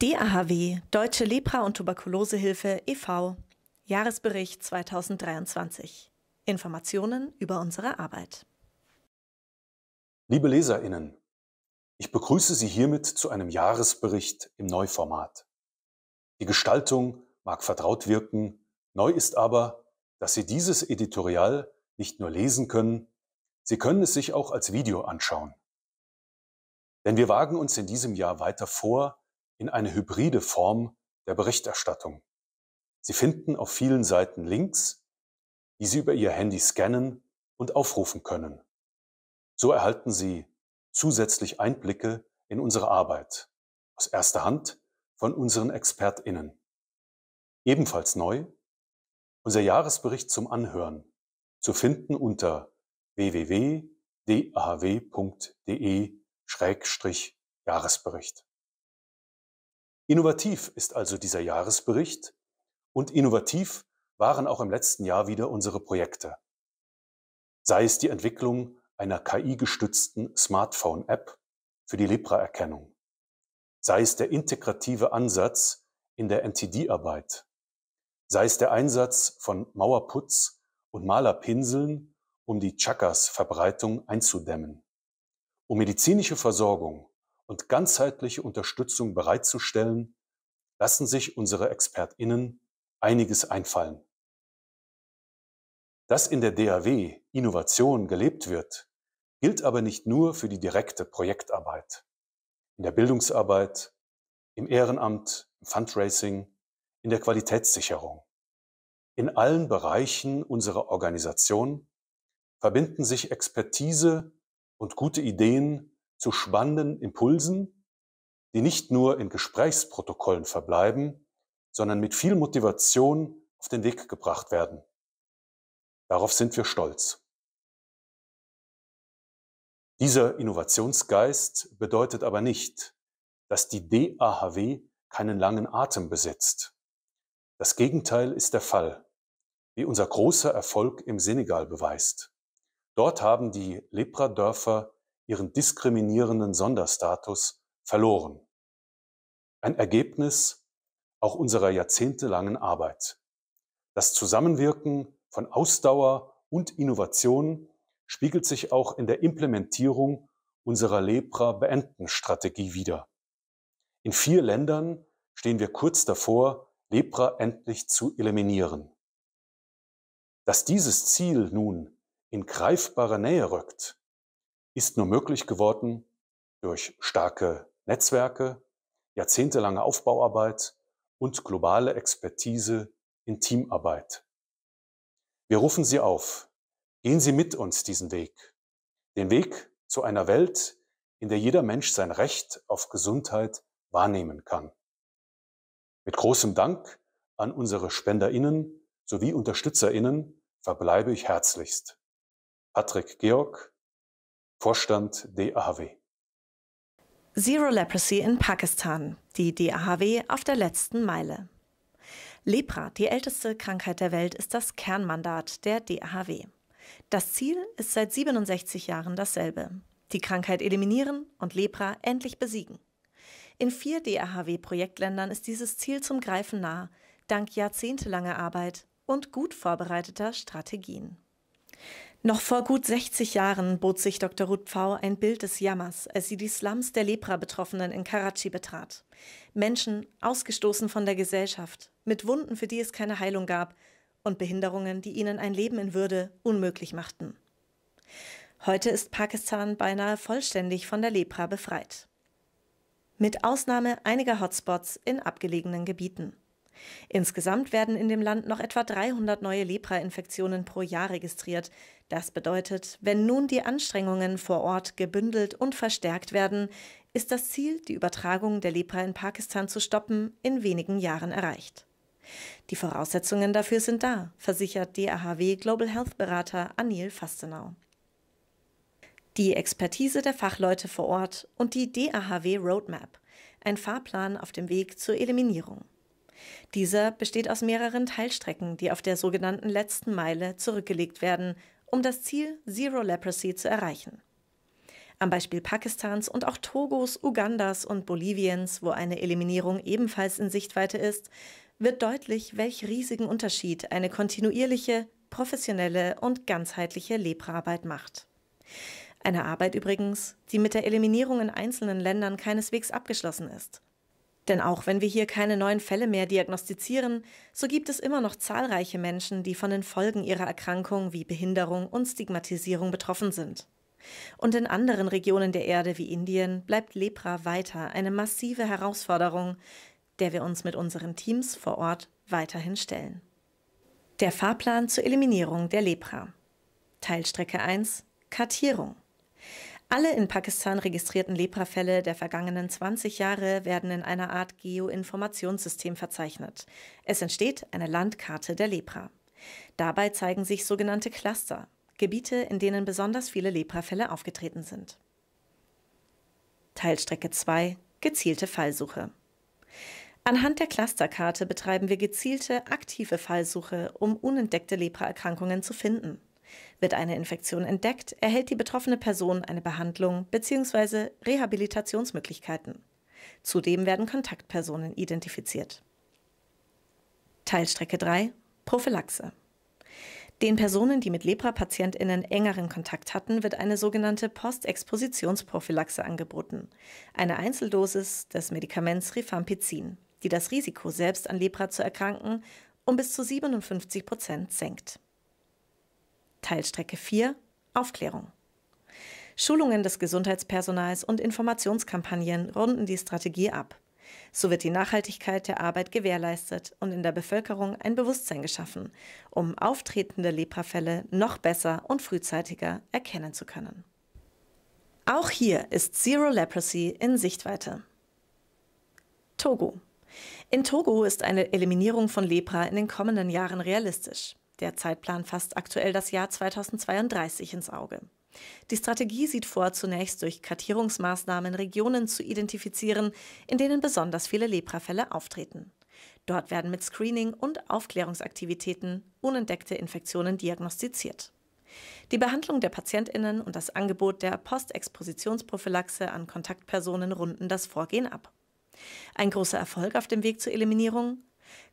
DAHW, Deutsche Lepra- und Tuberkulosehilfe e.V., Jahresbericht 2023. Informationen über unsere Arbeit. Liebe LeserInnen, ich begrüße Sie hiermit zu einem Jahresbericht im Neuformat. Die Gestaltung mag vertraut wirken, neu ist aber, dass Sie dieses Editorial nicht nur lesen können, Sie können es sich auch als Video anschauen. Denn wir wagen uns in diesem Jahr weiter vor, in eine hybride Form der Berichterstattung. Sie finden auf vielen Seiten Links, die Sie über Ihr Handy scannen und aufrufen können. So erhalten Sie zusätzlich Einblicke in unsere Arbeit aus erster Hand von unseren Expertinnen. Ebenfalls neu, unser Jahresbericht zum Anhören zu finden unter www.dhw.de-jahresbericht. Innovativ ist also dieser Jahresbericht und innovativ waren auch im letzten Jahr wieder unsere Projekte. Sei es die Entwicklung einer KI-gestützten Smartphone-App für die Lepra-Erkennung, sei es der integrative Ansatz in der MTD-Arbeit, sei es der Einsatz von Mauerputz und Malerpinseln, um die Chakas-Verbreitung einzudämmen, um medizinische Versorgung und ganzheitliche Unterstützung bereitzustellen, lassen sich unsere ExpertInnen einiges einfallen. Dass in der DAW Innovation gelebt wird, gilt aber nicht nur für die direkte Projektarbeit. In der Bildungsarbeit, im Ehrenamt, im Fundraising, in der Qualitätssicherung. In allen Bereichen unserer Organisation verbinden sich Expertise und gute Ideen zu spannenden Impulsen, die nicht nur in Gesprächsprotokollen verbleiben, sondern mit viel Motivation auf den Weg gebracht werden. Darauf sind wir stolz. Dieser Innovationsgeist bedeutet aber nicht, dass die DAHW keinen langen Atem besitzt. Das Gegenteil ist der Fall, wie unser großer Erfolg im Senegal beweist. Dort haben die Lepra-Dörfer ihren diskriminierenden Sonderstatus verloren. Ein Ergebnis auch unserer jahrzehntelangen Arbeit. Das Zusammenwirken von Ausdauer und Innovation spiegelt sich auch in der Implementierung unserer Lepra-Beenden-Strategie wider. In vier Ländern stehen wir kurz davor, Lepra endlich zu eliminieren. Dass dieses Ziel nun in greifbare Nähe rückt, ist nur möglich geworden durch starke Netzwerke, jahrzehntelange Aufbauarbeit und globale Expertise in Teamarbeit. Wir rufen Sie auf, gehen Sie mit uns diesen Weg, den Weg zu einer Welt, in der jeder Mensch sein Recht auf Gesundheit wahrnehmen kann. Mit großem Dank an unsere Spenderinnen sowie Unterstützerinnen verbleibe ich herzlichst. Patrick Georg, Vorstand DAHW. Zero Leprosy in Pakistan, die DAHW auf der letzten Meile. Lepra, die älteste Krankheit der Welt, ist das Kernmandat der DAHW. Das Ziel ist seit 67 Jahren dasselbe. Die Krankheit eliminieren und Lepra endlich besiegen. In vier DAHW-Projektländern ist dieses Ziel zum Greifen nah, dank jahrzehntelanger Arbeit und gut vorbereiteter Strategien. Noch vor gut 60 Jahren bot sich Dr. Ruth Pfau ein Bild des Jammers, als sie die Slums der Lepra-Betroffenen in Karachi betrat. Menschen, ausgestoßen von der Gesellschaft, mit Wunden, für die es keine Heilung gab, und Behinderungen, die ihnen ein Leben in Würde unmöglich machten. Heute ist Pakistan beinahe vollständig von der Lepra befreit. Mit Ausnahme einiger Hotspots in abgelegenen Gebieten. Insgesamt werden in dem Land noch etwa 300 neue Lepra-Infektionen pro Jahr registriert. Das bedeutet, wenn nun die Anstrengungen vor Ort gebündelt und verstärkt werden, ist das Ziel, die Übertragung der Lepra in Pakistan zu stoppen, in wenigen Jahren erreicht. Die Voraussetzungen dafür sind da, versichert DAHW Global Health Berater Anil Fastenau. Die Expertise der Fachleute vor Ort und die DAHW Roadmap, ein Fahrplan auf dem Weg zur Eliminierung. Dieser besteht aus mehreren Teilstrecken, die auf der sogenannten letzten Meile zurückgelegt werden, um das Ziel Zero Leprosy zu erreichen. Am Beispiel Pakistans und auch Togos, Ugandas und Boliviens, wo eine Eliminierung ebenfalls in Sichtweite ist, wird deutlich, welch riesigen Unterschied eine kontinuierliche, professionelle und ganzheitliche Lepraarbeit macht. Eine Arbeit übrigens, die mit der Eliminierung in einzelnen Ländern keineswegs abgeschlossen ist. Denn auch wenn wir hier keine neuen Fälle mehr diagnostizieren, so gibt es immer noch zahlreiche Menschen, die von den Folgen ihrer Erkrankung wie Behinderung und Stigmatisierung betroffen sind. Und in anderen Regionen der Erde wie Indien bleibt Lepra weiter eine massive Herausforderung, der wir uns mit unseren Teams vor Ort weiterhin stellen. Der Fahrplan zur Eliminierung der Lepra. Teilstrecke 1 Kartierung. Alle in Pakistan registrierten Leprafälle der vergangenen 20 Jahre werden in einer Art Geoinformationssystem verzeichnet. Es entsteht eine Landkarte der Lepra. Dabei zeigen sich sogenannte Cluster, Gebiete, in denen besonders viele Leprafälle aufgetreten sind. Teilstrecke 2 Gezielte Fallsuche. Anhand der Clusterkarte betreiben wir gezielte, aktive Fallsuche, um unentdeckte Lepraerkrankungen zu finden. Wird eine Infektion entdeckt, erhält die betroffene Person eine Behandlung bzw. Rehabilitationsmöglichkeiten. Zudem werden Kontaktpersonen identifiziert. Teilstrecke 3 Prophylaxe. Den Personen, die mit Lepra-PatientInnen engeren Kontakt hatten, wird eine sogenannte Postexpositionsprophylaxe angeboten, eine Einzeldosis des Medikaments Rifampicin, die das Risiko, selbst an Lepra zu erkranken, um bis zu 57 Prozent senkt. Teilstrecke 4 Aufklärung. Schulungen des Gesundheitspersonals und Informationskampagnen runden die Strategie ab. So wird die Nachhaltigkeit der Arbeit gewährleistet und in der Bevölkerung ein Bewusstsein geschaffen, um auftretende Leprafälle noch besser und frühzeitiger erkennen zu können. Auch hier ist Zero Leprosy in Sichtweite. Togo. In Togo ist eine Eliminierung von Lepra in den kommenden Jahren realistisch. Der Zeitplan fasst aktuell das Jahr 2032 ins Auge. Die Strategie sieht vor, zunächst durch Kartierungsmaßnahmen Regionen zu identifizieren, in denen besonders viele Leprafälle auftreten. Dort werden mit Screening und Aufklärungsaktivitäten unentdeckte Infektionen diagnostiziert. Die Behandlung der Patientinnen und das Angebot der Postexpositionsprophylaxe an Kontaktpersonen runden das Vorgehen ab. Ein großer Erfolg auf dem Weg zur Eliminierung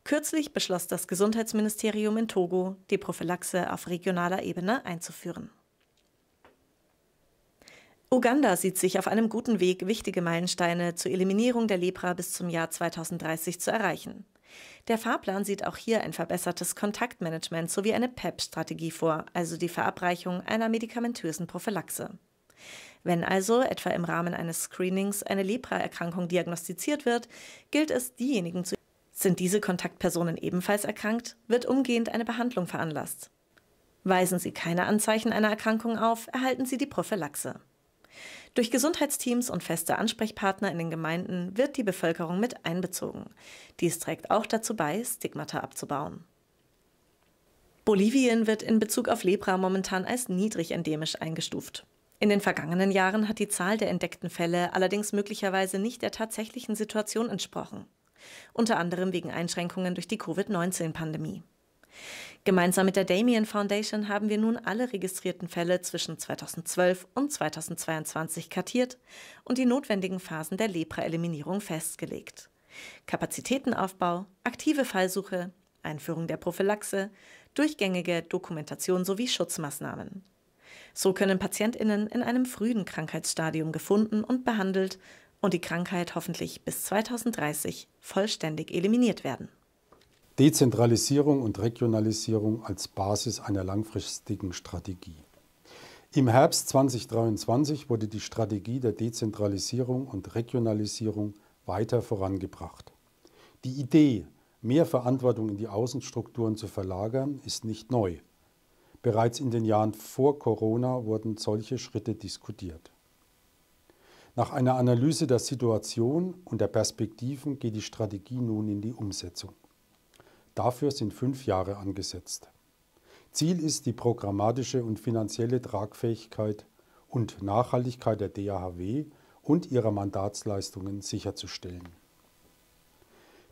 Kürzlich beschloss das Gesundheitsministerium in Togo, die Prophylaxe auf regionaler Ebene einzuführen. Uganda sieht sich auf einem guten Weg, wichtige Meilensteine zur Eliminierung der Lepra bis zum Jahr 2030 zu erreichen. Der Fahrplan sieht auch hier ein verbessertes Kontaktmanagement sowie eine PEP-Strategie vor, also die Verabreichung einer medikamentösen Prophylaxe. Wenn also etwa im Rahmen eines Screenings eine Lepra-Erkrankung diagnostiziert wird, gilt es, diejenigen zu sind diese Kontaktpersonen ebenfalls erkrankt, wird umgehend eine Behandlung veranlasst. Weisen Sie keine Anzeichen einer Erkrankung auf, erhalten Sie die Prophylaxe. Durch Gesundheitsteams und feste Ansprechpartner in den Gemeinden wird die Bevölkerung mit einbezogen. Dies trägt auch dazu bei, Stigmata abzubauen. Bolivien wird in Bezug auf Lepra momentan als niedrig endemisch eingestuft. In den vergangenen Jahren hat die Zahl der entdeckten Fälle allerdings möglicherweise nicht der tatsächlichen Situation entsprochen unter anderem wegen Einschränkungen durch die Covid-19-Pandemie. Gemeinsam mit der Damien Foundation haben wir nun alle registrierten Fälle zwischen 2012 und 2022 kartiert und die notwendigen Phasen der Lepra-Eliminierung festgelegt. Kapazitätenaufbau, aktive Fallsuche, Einführung der Prophylaxe, durchgängige Dokumentation sowie Schutzmaßnahmen. So können PatientInnen in einem frühen Krankheitsstadium gefunden und behandelt und die Krankheit hoffentlich bis 2030 vollständig eliminiert werden. Dezentralisierung und Regionalisierung als Basis einer langfristigen Strategie. Im Herbst 2023 wurde die Strategie der Dezentralisierung und Regionalisierung weiter vorangebracht. Die Idee, mehr Verantwortung in die Außenstrukturen zu verlagern, ist nicht neu. Bereits in den Jahren vor Corona wurden solche Schritte diskutiert. Nach einer Analyse der Situation und der Perspektiven geht die Strategie nun in die Umsetzung. Dafür sind fünf Jahre angesetzt. Ziel ist die programmatische und finanzielle Tragfähigkeit und Nachhaltigkeit der DAHW und ihrer Mandatsleistungen sicherzustellen.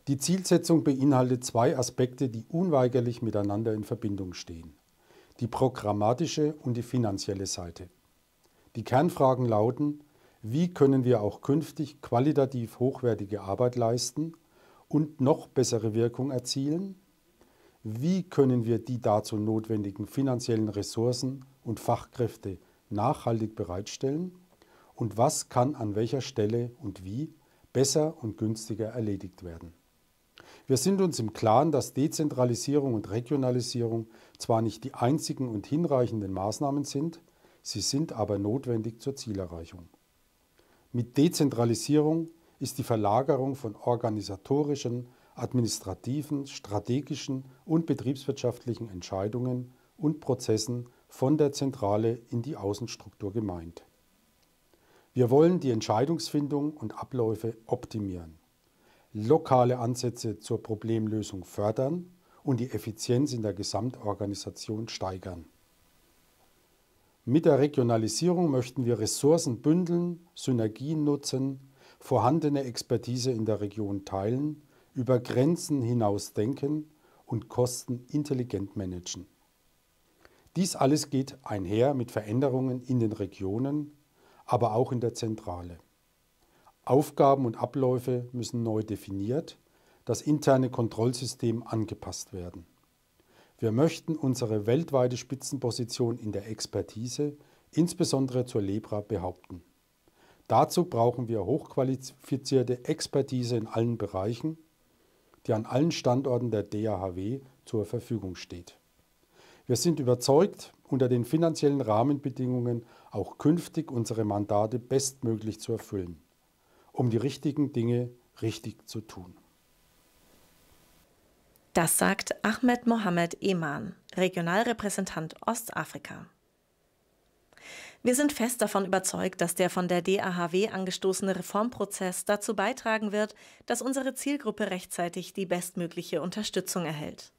Die Zielsetzung beinhaltet zwei Aspekte, die unweigerlich miteinander in Verbindung stehen. Die programmatische und die finanzielle Seite. Die Kernfragen lauten, wie können wir auch künftig qualitativ hochwertige Arbeit leisten und noch bessere Wirkung erzielen, wie können wir die dazu notwendigen finanziellen Ressourcen und Fachkräfte nachhaltig bereitstellen und was kann an welcher Stelle und wie besser und günstiger erledigt werden. Wir sind uns im Klaren, dass Dezentralisierung und Regionalisierung zwar nicht die einzigen und hinreichenden Maßnahmen sind, sie sind aber notwendig zur Zielerreichung. Mit Dezentralisierung ist die Verlagerung von organisatorischen, administrativen, strategischen und betriebswirtschaftlichen Entscheidungen und Prozessen von der Zentrale in die Außenstruktur gemeint. Wir wollen die Entscheidungsfindung und Abläufe optimieren, lokale Ansätze zur Problemlösung fördern und die Effizienz in der Gesamtorganisation steigern. Mit der Regionalisierung möchten wir Ressourcen bündeln, Synergien nutzen, vorhandene Expertise in der Region teilen, über Grenzen hinaus denken und Kosten intelligent managen. Dies alles geht einher mit Veränderungen in den Regionen, aber auch in der Zentrale. Aufgaben und Abläufe müssen neu definiert, das interne Kontrollsystem angepasst werden. Wir möchten unsere weltweite Spitzenposition in der Expertise, insbesondere zur Lepra, behaupten. Dazu brauchen wir hochqualifizierte Expertise in allen Bereichen, die an allen Standorten der DAHW zur Verfügung steht. Wir sind überzeugt, unter den finanziellen Rahmenbedingungen auch künftig unsere Mandate bestmöglich zu erfüllen, um die richtigen Dinge richtig zu tun. Das sagt Ahmed Mohamed Eman, Regionalrepräsentant Ostafrika. Wir sind fest davon überzeugt, dass der von der DAHW angestoßene Reformprozess dazu beitragen wird, dass unsere Zielgruppe rechtzeitig die bestmögliche Unterstützung erhält.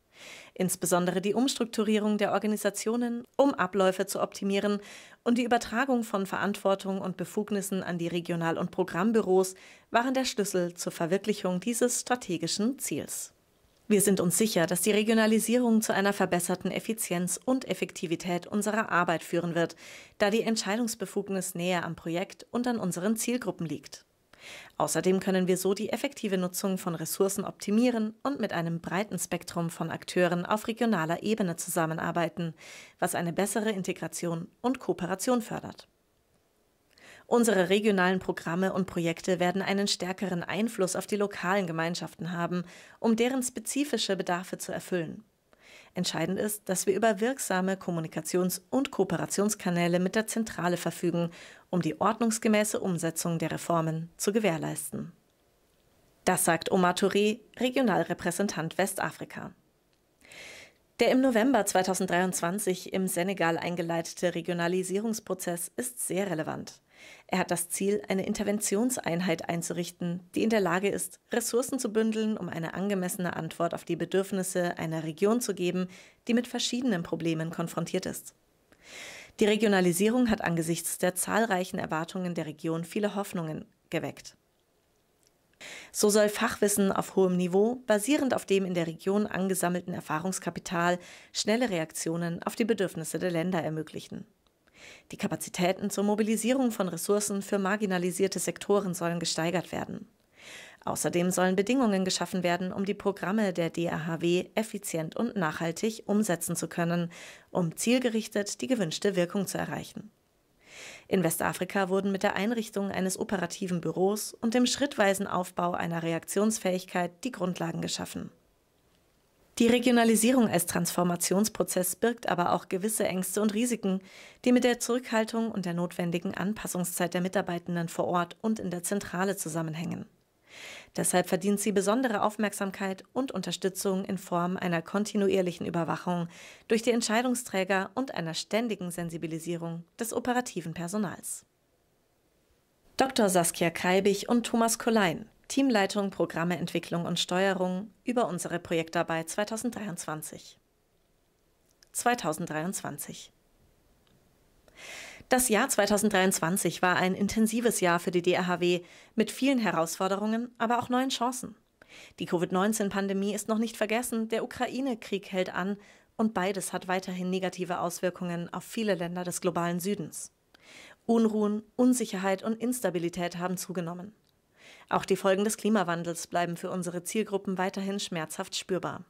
Insbesondere die Umstrukturierung der Organisationen, um Abläufe zu optimieren und die Übertragung von Verantwortung und Befugnissen an die Regional- und Programmbüros waren der Schlüssel zur Verwirklichung dieses strategischen Ziels. Wir sind uns sicher, dass die Regionalisierung zu einer verbesserten Effizienz und Effektivität unserer Arbeit führen wird, da die Entscheidungsbefugnis näher am Projekt und an unseren Zielgruppen liegt. Außerdem können wir so die effektive Nutzung von Ressourcen optimieren und mit einem breiten Spektrum von Akteuren auf regionaler Ebene zusammenarbeiten, was eine bessere Integration und Kooperation fördert. Unsere regionalen Programme und Projekte werden einen stärkeren Einfluss auf die lokalen Gemeinschaften haben, um deren spezifische Bedarfe zu erfüllen. Entscheidend ist, dass wir über wirksame Kommunikations- und Kooperationskanäle mit der Zentrale verfügen, um die ordnungsgemäße Umsetzung der Reformen zu gewährleisten. Das sagt Omar Touré, Regionalrepräsentant Westafrika. Der im November 2023 im Senegal eingeleitete Regionalisierungsprozess ist sehr relevant. Er hat das Ziel, eine Interventionseinheit einzurichten, die in der Lage ist, Ressourcen zu bündeln, um eine angemessene Antwort auf die Bedürfnisse einer Region zu geben, die mit verschiedenen Problemen konfrontiert ist. Die Regionalisierung hat angesichts der zahlreichen Erwartungen der Region viele Hoffnungen geweckt. So soll Fachwissen auf hohem Niveau, basierend auf dem in der Region angesammelten Erfahrungskapital, schnelle Reaktionen auf die Bedürfnisse der Länder ermöglichen. Die Kapazitäten zur Mobilisierung von Ressourcen für marginalisierte Sektoren sollen gesteigert werden. Außerdem sollen Bedingungen geschaffen werden, um die Programme der DAHW effizient und nachhaltig umsetzen zu können, um zielgerichtet die gewünschte Wirkung zu erreichen. In Westafrika wurden mit der Einrichtung eines operativen Büros und dem schrittweisen Aufbau einer Reaktionsfähigkeit die Grundlagen geschaffen. Die Regionalisierung als Transformationsprozess birgt aber auch gewisse Ängste und Risiken, die mit der Zurückhaltung und der notwendigen Anpassungszeit der Mitarbeitenden vor Ort und in der Zentrale zusammenhängen. Deshalb verdient sie besondere Aufmerksamkeit und Unterstützung in Form einer kontinuierlichen Überwachung durch die Entscheidungsträger und einer ständigen Sensibilisierung des operativen Personals. Dr. Saskia Kreibich und Thomas Kollein, Teamleitung, Programme, Entwicklung und Steuerung über unsere Projektarbeit 2023. 2023 Das Jahr 2023 war ein intensives Jahr für die DRHW mit vielen Herausforderungen, aber auch neuen Chancen. Die Covid-19-Pandemie ist noch nicht vergessen, der Ukraine-Krieg hält an und beides hat weiterhin negative Auswirkungen auf viele Länder des globalen Südens. Unruhen, Unsicherheit und Instabilität haben zugenommen. Auch die Folgen des Klimawandels bleiben für unsere Zielgruppen weiterhin schmerzhaft spürbar.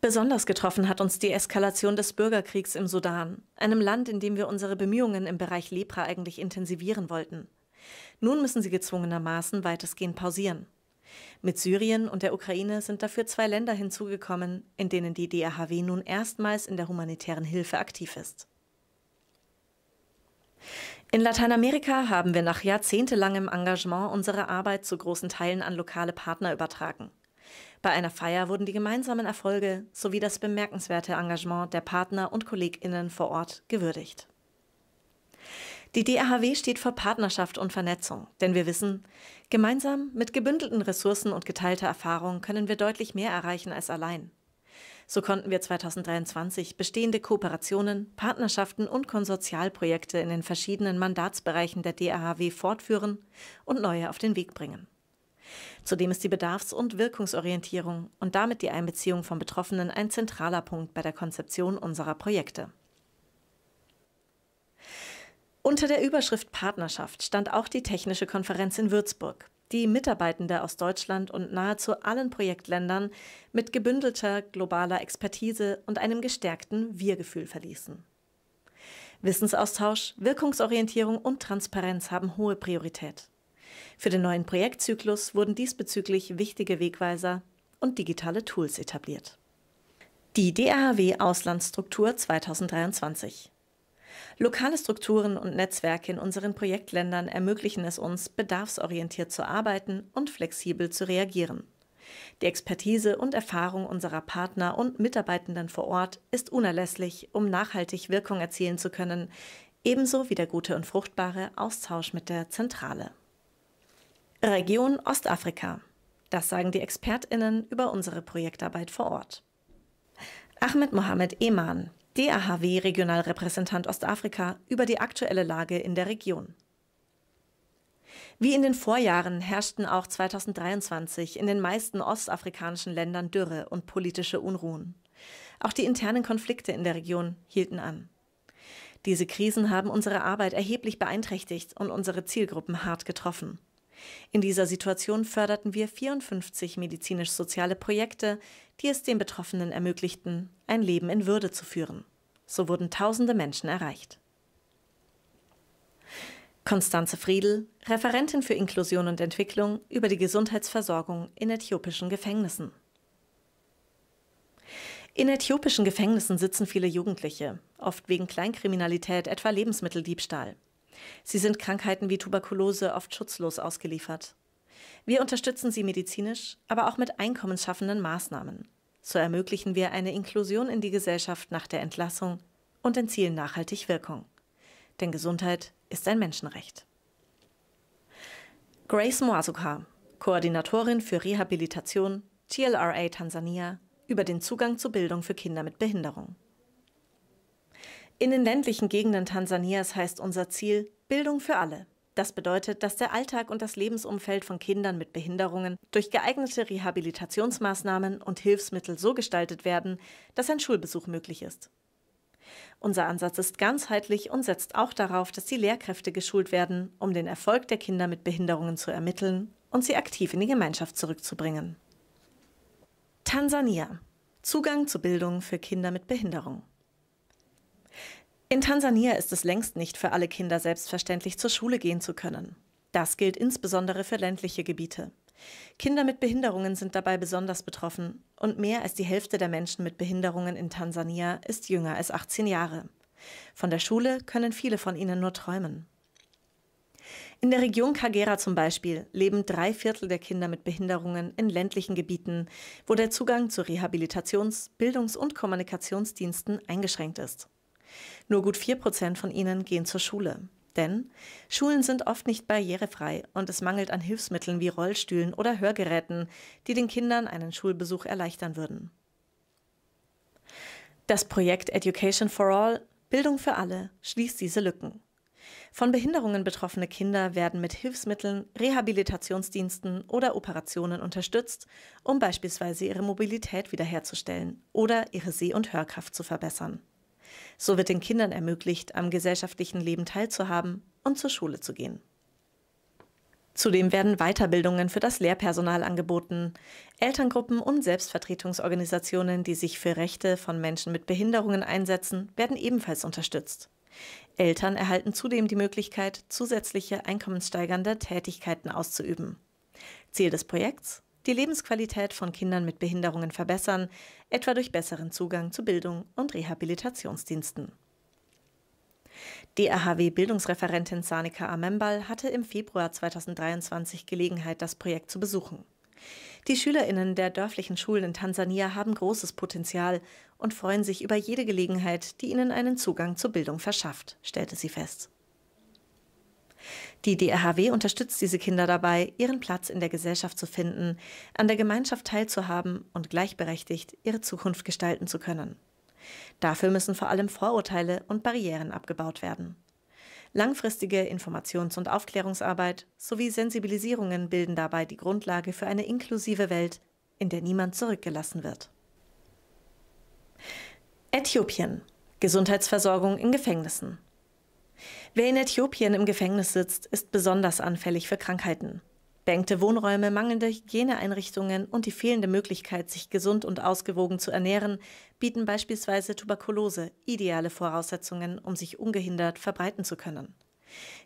Besonders getroffen hat uns die Eskalation des Bürgerkriegs im Sudan, einem Land, in dem wir unsere Bemühungen im Bereich Lepra eigentlich intensivieren wollten. Nun müssen sie gezwungenermaßen weitestgehend pausieren. Mit Syrien und der Ukraine sind dafür zwei Länder hinzugekommen, in denen die DRHW nun erstmals in der humanitären Hilfe aktiv ist. In Lateinamerika haben wir nach jahrzehntelangem Engagement unsere Arbeit zu großen Teilen an lokale Partner übertragen. Bei einer Feier wurden die gemeinsamen Erfolge sowie das bemerkenswerte Engagement der Partner und Kolleginnen vor Ort gewürdigt. Die DAHW steht für Partnerschaft und Vernetzung, denn wir wissen, gemeinsam mit gebündelten Ressourcen und geteilter Erfahrung können wir deutlich mehr erreichen als allein. So konnten wir 2023 bestehende Kooperationen, Partnerschaften und Konsortialprojekte in den verschiedenen Mandatsbereichen der DAHW fortführen und neue auf den Weg bringen. Zudem ist die Bedarfs- und Wirkungsorientierung und damit die Einbeziehung von Betroffenen ein zentraler Punkt bei der Konzeption unserer Projekte. Unter der Überschrift Partnerschaft stand auch die Technische Konferenz in Würzburg, die Mitarbeitende aus Deutschland und nahezu allen Projektländern mit gebündelter globaler Expertise und einem gestärkten Wir-Gefühl verließen. Wissensaustausch, Wirkungsorientierung und Transparenz haben hohe Priorität. Für den neuen Projektzyklus wurden diesbezüglich wichtige Wegweiser und digitale Tools etabliert. Die DAHW Auslandsstruktur 2023 Lokale Strukturen und Netzwerke in unseren Projektländern ermöglichen es uns, bedarfsorientiert zu arbeiten und flexibel zu reagieren. Die Expertise und Erfahrung unserer Partner und Mitarbeitenden vor Ort ist unerlässlich, um nachhaltig Wirkung erzielen zu können, ebenso wie der gute und fruchtbare Austausch mit der Zentrale. Region Ostafrika. Das sagen die Expertinnen über unsere Projektarbeit vor Ort. Ahmed Mohamed Eman, DAHW-Regionalrepräsentant Ostafrika über die aktuelle Lage in der Region. Wie in den Vorjahren herrschten auch 2023 in den meisten ostafrikanischen Ländern Dürre und politische Unruhen. Auch die internen Konflikte in der Region hielten an. Diese Krisen haben unsere Arbeit erheblich beeinträchtigt und unsere Zielgruppen hart getroffen. In dieser Situation förderten wir 54 medizinisch-soziale Projekte die es den Betroffenen ermöglichten, ein Leben in Würde zu führen. So wurden tausende Menschen erreicht. Konstanze Friedl, Referentin für Inklusion und Entwicklung über die Gesundheitsversorgung in äthiopischen Gefängnissen. In äthiopischen Gefängnissen sitzen viele Jugendliche, oft wegen Kleinkriminalität, etwa Lebensmitteldiebstahl. Sie sind Krankheiten wie Tuberkulose oft schutzlos ausgeliefert. Wir unterstützen sie medizinisch, aber auch mit einkommensschaffenden Maßnahmen. So ermöglichen wir eine Inklusion in die Gesellschaft nach der Entlassung und entziehen nachhaltig Wirkung. Denn Gesundheit ist ein Menschenrecht. Grace Moasuka, Koordinatorin für Rehabilitation, TLRA Tansania, über den Zugang zu Bildung für Kinder mit Behinderung. In den ländlichen Gegenden Tansanias heißt unser Ziel Bildung für alle. Das bedeutet, dass der Alltag und das Lebensumfeld von Kindern mit Behinderungen durch geeignete Rehabilitationsmaßnahmen und Hilfsmittel so gestaltet werden, dass ein Schulbesuch möglich ist. Unser Ansatz ist ganzheitlich und setzt auch darauf, dass die Lehrkräfte geschult werden, um den Erfolg der Kinder mit Behinderungen zu ermitteln und sie aktiv in die Gemeinschaft zurückzubringen. Tansania. Zugang zu Bildung für Kinder mit Behinderungen. In Tansania ist es längst nicht für alle Kinder selbstverständlich zur Schule gehen zu können. Das gilt insbesondere für ländliche Gebiete. Kinder mit Behinderungen sind dabei besonders betroffen und mehr als die Hälfte der Menschen mit Behinderungen in Tansania ist jünger als 18 Jahre. Von der Schule können viele von ihnen nur träumen. In der Region Kagera zum Beispiel leben drei Viertel der Kinder mit Behinderungen in ländlichen Gebieten, wo der Zugang zu Rehabilitations-, Bildungs- und Kommunikationsdiensten eingeschränkt ist. Nur gut 4 Prozent von ihnen gehen zur Schule. Denn Schulen sind oft nicht barrierefrei und es mangelt an Hilfsmitteln wie Rollstühlen oder Hörgeräten, die den Kindern einen Schulbesuch erleichtern würden. Das Projekt Education for All, Bildung für alle, schließt diese Lücken. Von Behinderungen betroffene Kinder werden mit Hilfsmitteln, Rehabilitationsdiensten oder Operationen unterstützt, um beispielsweise ihre Mobilität wiederherzustellen oder ihre Seh- und Hörkraft zu verbessern. So wird den Kindern ermöglicht, am gesellschaftlichen Leben teilzuhaben und zur Schule zu gehen. Zudem werden Weiterbildungen für das Lehrpersonal angeboten, Elterngruppen und Selbstvertretungsorganisationen, die sich für Rechte von Menschen mit Behinderungen einsetzen, werden ebenfalls unterstützt. Eltern erhalten zudem die Möglichkeit, zusätzliche einkommenssteigernde Tätigkeiten auszuüben. Ziel des Projekts? die Lebensqualität von Kindern mit Behinderungen verbessern, etwa durch besseren Zugang zu Bildung und Rehabilitationsdiensten. DRHW-Bildungsreferentin Sanika Amembal hatte im Februar 2023 Gelegenheit, das Projekt zu besuchen. Die Schülerinnen der dörflichen Schulen in Tansania haben großes Potenzial und freuen sich über jede Gelegenheit, die ihnen einen Zugang zur Bildung verschafft, stellte sie fest. Die DRHW unterstützt diese Kinder dabei, ihren Platz in der Gesellschaft zu finden, an der Gemeinschaft teilzuhaben und gleichberechtigt ihre Zukunft gestalten zu können. Dafür müssen vor allem Vorurteile und Barrieren abgebaut werden. Langfristige Informations- und Aufklärungsarbeit sowie Sensibilisierungen bilden dabei die Grundlage für eine inklusive Welt, in der niemand zurückgelassen wird. Äthiopien. Gesundheitsversorgung in Gefängnissen. Wer in Äthiopien im Gefängnis sitzt, ist besonders anfällig für Krankheiten. Bengte Wohnräume, mangelnde Hygieneeinrichtungen und die fehlende Möglichkeit, sich gesund und ausgewogen zu ernähren, bieten beispielsweise Tuberkulose ideale Voraussetzungen, um sich ungehindert verbreiten zu können.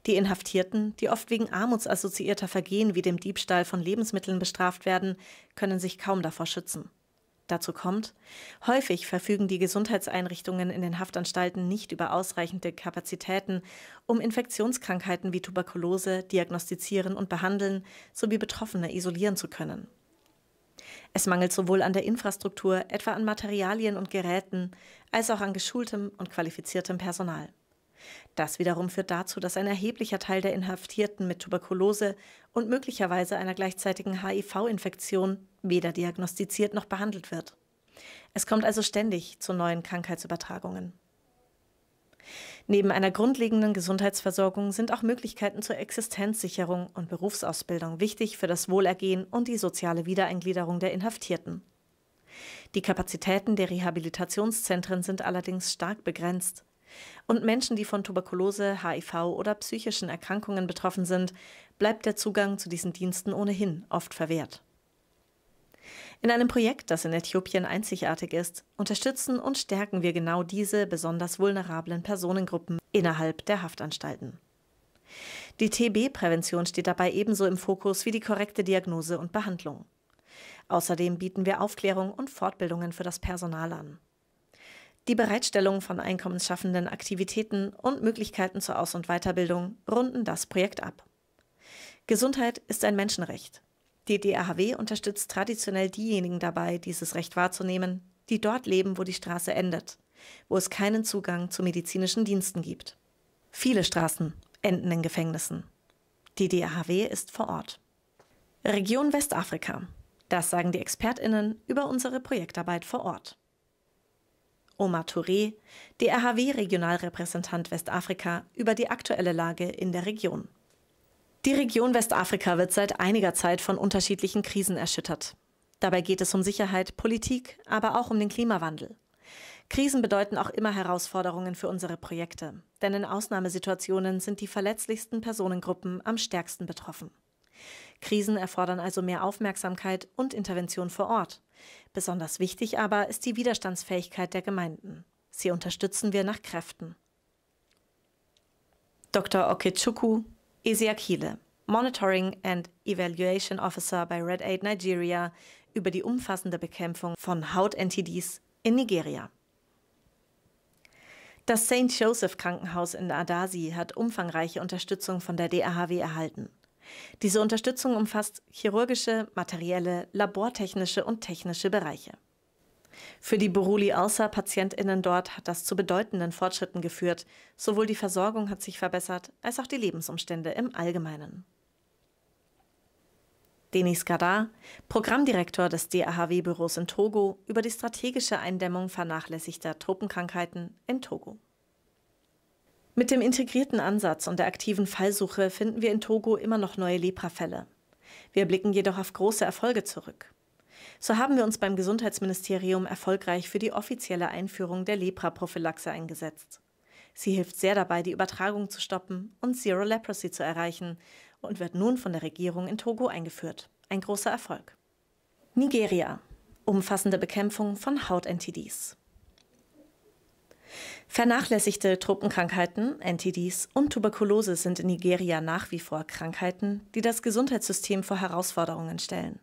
Die Inhaftierten, die oft wegen armutsassoziierter Vergehen wie dem Diebstahl von Lebensmitteln bestraft werden, können sich kaum davor schützen. Dazu kommt, häufig verfügen die Gesundheitseinrichtungen in den Haftanstalten nicht über ausreichende Kapazitäten, um Infektionskrankheiten wie Tuberkulose diagnostizieren und behandeln sowie Betroffene isolieren zu können. Es mangelt sowohl an der Infrastruktur, etwa an Materialien und Geräten, als auch an geschultem und qualifiziertem Personal. Das wiederum führt dazu, dass ein erheblicher Teil der Inhaftierten mit Tuberkulose und möglicherweise einer gleichzeitigen HIV-Infektion weder diagnostiziert noch behandelt wird. Es kommt also ständig zu neuen Krankheitsübertragungen. Neben einer grundlegenden Gesundheitsversorgung sind auch Möglichkeiten zur Existenzsicherung und Berufsausbildung wichtig für das Wohlergehen und die soziale Wiedereingliederung der Inhaftierten. Die Kapazitäten der Rehabilitationszentren sind allerdings stark begrenzt. Und Menschen, die von Tuberkulose, HIV oder psychischen Erkrankungen betroffen sind, bleibt der Zugang zu diesen Diensten ohnehin oft verwehrt. In einem Projekt, das in Äthiopien einzigartig ist, unterstützen und stärken wir genau diese besonders vulnerablen Personengruppen innerhalb der Haftanstalten. Die TB-Prävention steht dabei ebenso im Fokus wie die korrekte Diagnose und Behandlung. Außerdem bieten wir Aufklärung und Fortbildungen für das Personal an die Bereitstellung von einkommensschaffenden Aktivitäten und Möglichkeiten zur Aus- und Weiterbildung runden das Projekt ab. Gesundheit ist ein Menschenrecht. Die DAHW unterstützt traditionell diejenigen dabei, dieses Recht wahrzunehmen, die dort leben, wo die Straße endet, wo es keinen Zugang zu medizinischen Diensten gibt. Viele Straßen enden in Gefängnissen. Die DAHW ist vor Ort. Region Westafrika. Das sagen die ExpertInnen über unsere Projektarbeit vor Ort. Omar Touré, DRHW-Regionalrepräsentant Westafrika, über die aktuelle Lage in der Region. Die Region Westafrika wird seit einiger Zeit von unterschiedlichen Krisen erschüttert. Dabei geht es um Sicherheit, Politik, aber auch um den Klimawandel. Krisen bedeuten auch immer Herausforderungen für unsere Projekte, denn in Ausnahmesituationen sind die verletzlichsten Personengruppen am stärksten betroffen. Krisen erfordern also mehr Aufmerksamkeit und Intervention vor Ort. Besonders wichtig aber ist die Widerstandsfähigkeit der Gemeinden. Sie unterstützen wir nach Kräften. Dr. Okechukwu Isiakile, Monitoring and Evaluation Officer bei Red Aid Nigeria, über die umfassende Bekämpfung von Haut-NTDs in Nigeria. Das St. Joseph Krankenhaus in Adasi hat umfangreiche Unterstützung von der DAHW erhalten. Diese Unterstützung umfasst chirurgische, materielle, labortechnische und technische Bereiche. Für die Buruli Alsa Patientinnen dort hat das zu bedeutenden Fortschritten geführt. Sowohl die Versorgung hat sich verbessert, als auch die Lebensumstände im Allgemeinen. Denis Gadar, Programmdirektor des DAHW-Büros in Togo, über die strategische Eindämmung vernachlässigter Tropenkrankheiten in Togo. Mit dem integrierten Ansatz und der aktiven Fallsuche finden wir in Togo immer noch neue Leprafälle. Wir blicken jedoch auf große Erfolge zurück. So haben wir uns beim Gesundheitsministerium erfolgreich für die offizielle Einführung der Lepra-Prophylaxe eingesetzt. Sie hilft sehr dabei, die Übertragung zu stoppen und Zero Leprosy zu erreichen und wird nun von der Regierung in Togo eingeführt. Ein großer Erfolg. Nigeria. Umfassende Bekämpfung von Haut-NTDs. Vernachlässigte Tropenkrankheiten, NTDs und Tuberkulose sind in Nigeria nach wie vor Krankheiten, die das Gesundheitssystem vor Herausforderungen stellen.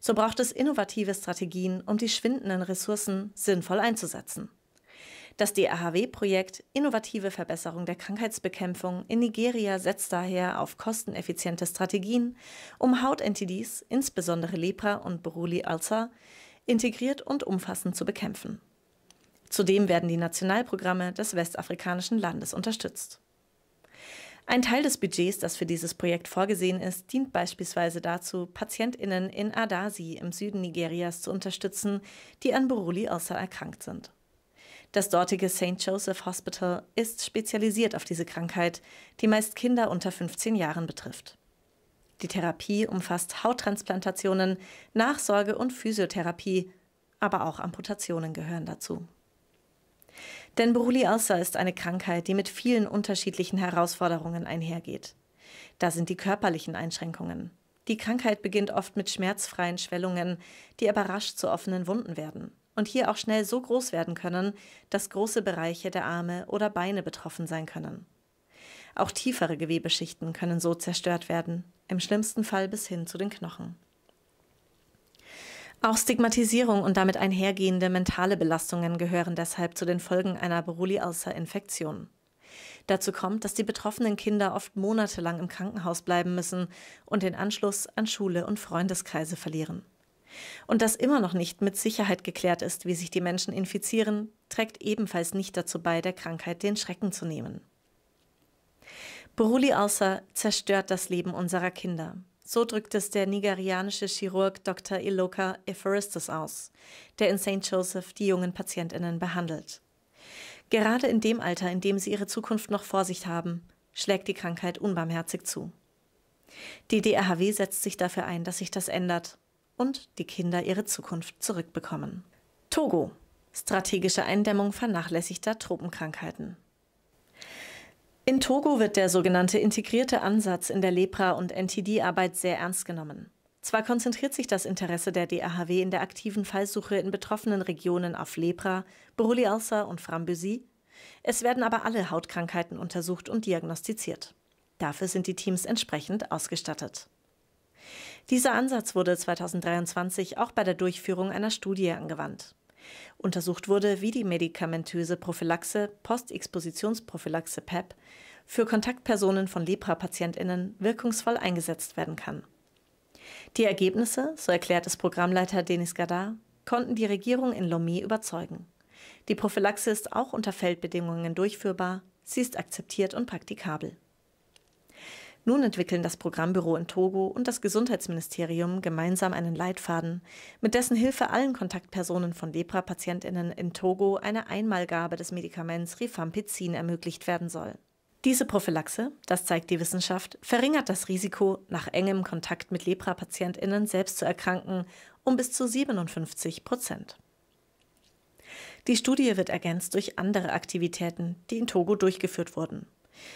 So braucht es innovative Strategien, um die schwindenden Ressourcen sinnvoll einzusetzen. Das DAHW-Projekt Innovative Verbesserung der Krankheitsbekämpfung in Nigeria setzt daher auf kosteneffiziente Strategien, um Haut-NTDs, insbesondere Lepra und Beruli-Ulcer, integriert und umfassend zu bekämpfen. Zudem werden die Nationalprogramme des westafrikanischen Landes unterstützt. Ein Teil des Budgets, das für dieses Projekt vorgesehen ist, dient beispielsweise dazu, PatientInnen in Adasi im Süden Nigerias zu unterstützen, die an Buruli ulcer erkrankt sind. Das dortige St. Joseph Hospital ist spezialisiert auf diese Krankheit, die meist Kinder unter 15 Jahren betrifft. Die Therapie umfasst Hauttransplantationen, Nachsorge und Physiotherapie, aber auch Amputationen gehören dazu. Denn Bruli Ulcer ist eine Krankheit, die mit vielen unterschiedlichen Herausforderungen einhergeht. Da sind die körperlichen Einschränkungen. Die Krankheit beginnt oft mit schmerzfreien Schwellungen, die aber rasch zu offenen Wunden werden und hier auch schnell so groß werden können, dass große Bereiche der Arme oder Beine betroffen sein können. Auch tiefere Gewebeschichten können so zerstört werden, im schlimmsten Fall bis hin zu den Knochen. Auch Stigmatisierung und damit einhergehende mentale Belastungen gehören deshalb zu den Folgen einer Borreliose-Infektion. Dazu kommt, dass die betroffenen Kinder oft monatelang im Krankenhaus bleiben müssen und den Anschluss an Schule und Freundeskreise verlieren. Und dass immer noch nicht mit Sicherheit geklärt ist, wie sich die Menschen infizieren, trägt ebenfalls nicht dazu bei, der Krankheit den Schrecken zu nehmen. Borreliose zerstört das Leben unserer Kinder. So drückt es der nigerianische Chirurg Dr. Iloka Ephoristus aus, der in St. Joseph die jungen Patientinnen behandelt. Gerade in dem Alter, in dem sie ihre Zukunft noch vor sich haben, schlägt die Krankheit unbarmherzig zu. Die DRHW setzt sich dafür ein, dass sich das ändert und die Kinder ihre Zukunft zurückbekommen. Togo. Strategische Eindämmung vernachlässigter Tropenkrankheiten. In Togo wird der sogenannte integrierte Ansatz in der Lepra- und NTD-Arbeit sehr ernst genommen. Zwar konzentriert sich das Interesse der DAHW in der aktiven Fallsuche in betroffenen Regionen auf Lepra, Borreliasa und Frambusie, es werden aber alle Hautkrankheiten untersucht und diagnostiziert. Dafür sind die Teams entsprechend ausgestattet. Dieser Ansatz wurde 2023 auch bei der Durchführung einer Studie angewandt. Untersucht wurde, wie die medikamentöse Prophylaxe, Postexpositionsprophylaxe PEP, für Kontaktpersonen von Lepra-PatientInnen wirkungsvoll eingesetzt werden kann. Die Ergebnisse, so erklärt es Programmleiter Denis Gadar, konnten die Regierung in Lomé überzeugen. Die Prophylaxe ist auch unter Feldbedingungen durchführbar, sie ist akzeptiert und praktikabel. Nun entwickeln das Programmbüro in Togo und das Gesundheitsministerium gemeinsam einen Leitfaden, mit dessen Hilfe allen Kontaktpersonen von Lepra-PatientInnen in Togo eine Einmalgabe des Medikaments Rifampicin ermöglicht werden soll. Diese Prophylaxe, das zeigt die Wissenschaft, verringert das Risiko, nach engem Kontakt mit Lepra-PatientInnen selbst zu erkranken, um bis zu 57 Prozent. Die Studie wird ergänzt durch andere Aktivitäten, die in Togo durchgeführt wurden.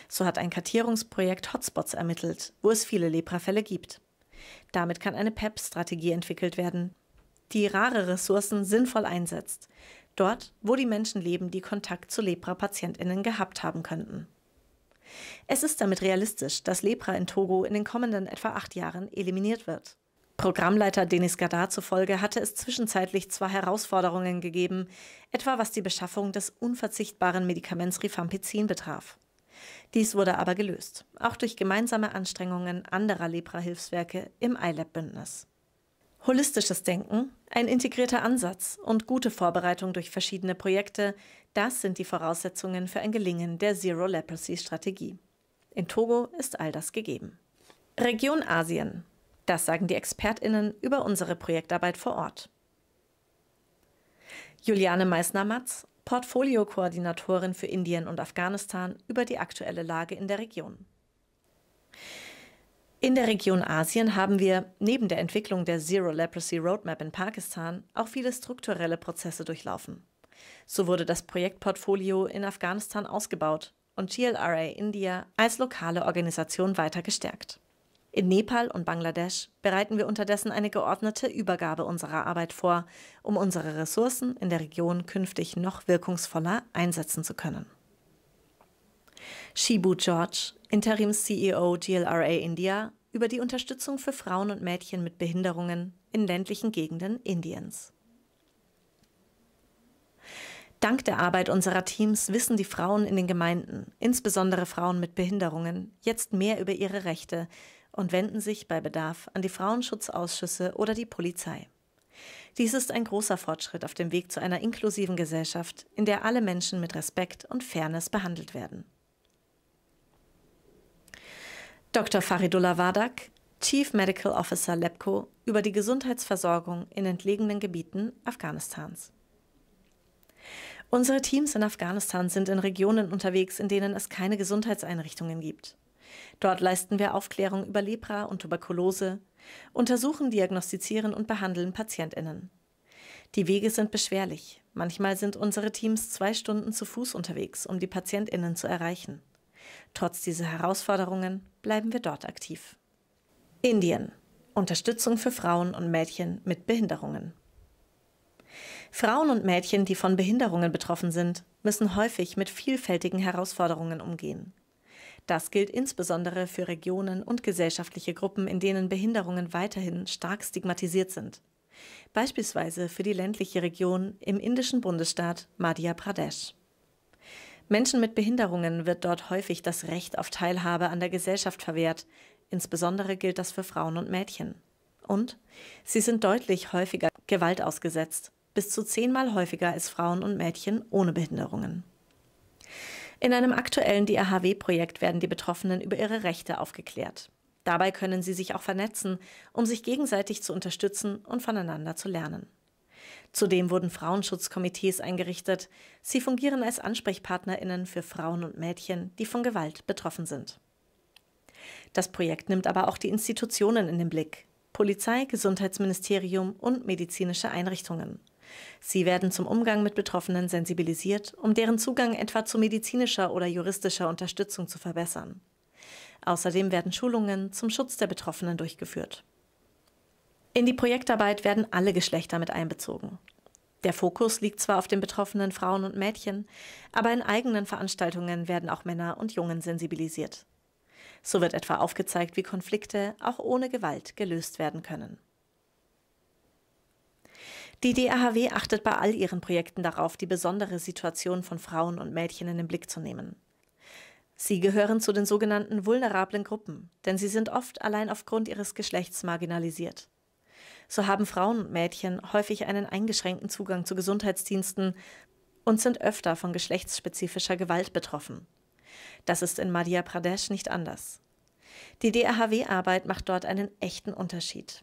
So hat ein Kartierungsprojekt Hotspots ermittelt, wo es viele Leprafälle gibt. Damit kann eine PEP-Strategie entwickelt werden, die rare Ressourcen sinnvoll einsetzt, dort, wo die Menschen leben, die Kontakt zu Lepra-Patientinnen gehabt haben könnten. Es ist damit realistisch, dass Lepra in Togo in den kommenden etwa acht Jahren eliminiert wird. Programmleiter Denis Gadar zufolge hatte es zwischenzeitlich zwar Herausforderungen gegeben, etwa was die Beschaffung des unverzichtbaren Medikaments Rifampicin betraf. Dies wurde aber gelöst, auch durch gemeinsame Anstrengungen anderer Lepra-Hilfswerke im iLab-Bündnis. Holistisches Denken, ein integrierter Ansatz und gute Vorbereitung durch verschiedene Projekte, das sind die Voraussetzungen für ein Gelingen der Zero Leprosy Strategie. In Togo ist all das gegeben. Region Asien. Das sagen die Expertinnen über unsere Projektarbeit vor Ort. Juliane meisner matz Portfoliokoordinatorin für Indien und Afghanistan, über die aktuelle Lage in der Region. In der Region Asien haben wir neben der Entwicklung der Zero Leprosy Roadmap in Pakistan auch viele strukturelle Prozesse durchlaufen. So wurde das Projektportfolio in Afghanistan ausgebaut und GLRA India als lokale Organisation weiter gestärkt. In Nepal und Bangladesch bereiten wir unterdessen eine geordnete Übergabe unserer Arbeit vor, um unsere Ressourcen in der Region künftig noch wirkungsvoller einsetzen zu können. Shibu George, Interims-CEO GLRA India, über die Unterstützung für Frauen und Mädchen mit Behinderungen in ländlichen Gegenden Indiens. Dank der Arbeit unserer Teams wissen die Frauen in den Gemeinden, insbesondere Frauen mit Behinderungen, jetzt mehr über ihre Rechte, und wenden sich bei Bedarf an die Frauenschutzausschüsse oder die Polizei. Dies ist ein großer Fortschritt auf dem Weg zu einer inklusiven Gesellschaft, in der alle Menschen mit Respekt und Fairness behandelt werden. Dr. Faridullah Wadak, Chief Medical Officer LEPCO, über die Gesundheitsversorgung in entlegenen Gebieten Afghanistans. Unsere Teams in Afghanistan sind in Regionen unterwegs, in denen es keine Gesundheitseinrichtungen gibt. Dort leisten wir Aufklärung über Lepra und Tuberkulose, untersuchen, diagnostizieren und behandeln Patientinnen. Die Wege sind beschwerlich. Manchmal sind unsere Teams zwei Stunden zu Fuß unterwegs, um die Patientinnen zu erreichen. Trotz dieser Herausforderungen bleiben wir dort aktiv. Indien. Unterstützung für Frauen und Mädchen mit Behinderungen. Frauen und Mädchen, die von Behinderungen betroffen sind, müssen häufig mit vielfältigen Herausforderungen umgehen. Das gilt insbesondere für Regionen und gesellschaftliche Gruppen, in denen Behinderungen weiterhin stark stigmatisiert sind. Beispielsweise für die ländliche Region im indischen Bundesstaat Madhya Pradesh. Menschen mit Behinderungen wird dort häufig das Recht auf Teilhabe an der Gesellschaft verwehrt. Insbesondere gilt das für Frauen und Mädchen. Und sie sind deutlich häufiger Gewalt ausgesetzt, bis zu zehnmal häufiger als Frauen und Mädchen ohne Behinderungen. In einem aktuellen drhw projekt werden die Betroffenen über ihre Rechte aufgeklärt. Dabei können sie sich auch vernetzen, um sich gegenseitig zu unterstützen und voneinander zu lernen. Zudem wurden Frauenschutzkomitees eingerichtet. Sie fungieren als Ansprechpartnerinnen für Frauen und Mädchen, die von Gewalt betroffen sind. Das Projekt nimmt aber auch die Institutionen in den Blick. Polizei, Gesundheitsministerium und medizinische Einrichtungen. Sie werden zum Umgang mit Betroffenen sensibilisiert, um deren Zugang etwa zu medizinischer oder juristischer Unterstützung zu verbessern. Außerdem werden Schulungen zum Schutz der Betroffenen durchgeführt. In die Projektarbeit werden alle Geschlechter mit einbezogen. Der Fokus liegt zwar auf den betroffenen Frauen und Mädchen, aber in eigenen Veranstaltungen werden auch Männer und Jungen sensibilisiert. So wird etwa aufgezeigt, wie Konflikte auch ohne Gewalt gelöst werden können. Die DAHW achtet bei all ihren Projekten darauf, die besondere Situation von Frauen und Mädchen in den Blick zu nehmen. Sie gehören zu den sogenannten vulnerablen Gruppen, denn sie sind oft allein aufgrund ihres Geschlechts marginalisiert. So haben Frauen und Mädchen häufig einen eingeschränkten Zugang zu Gesundheitsdiensten und sind öfter von geschlechtsspezifischer Gewalt betroffen. Das ist in Madhya Pradesh nicht anders. Die DAHW-Arbeit macht dort einen echten Unterschied.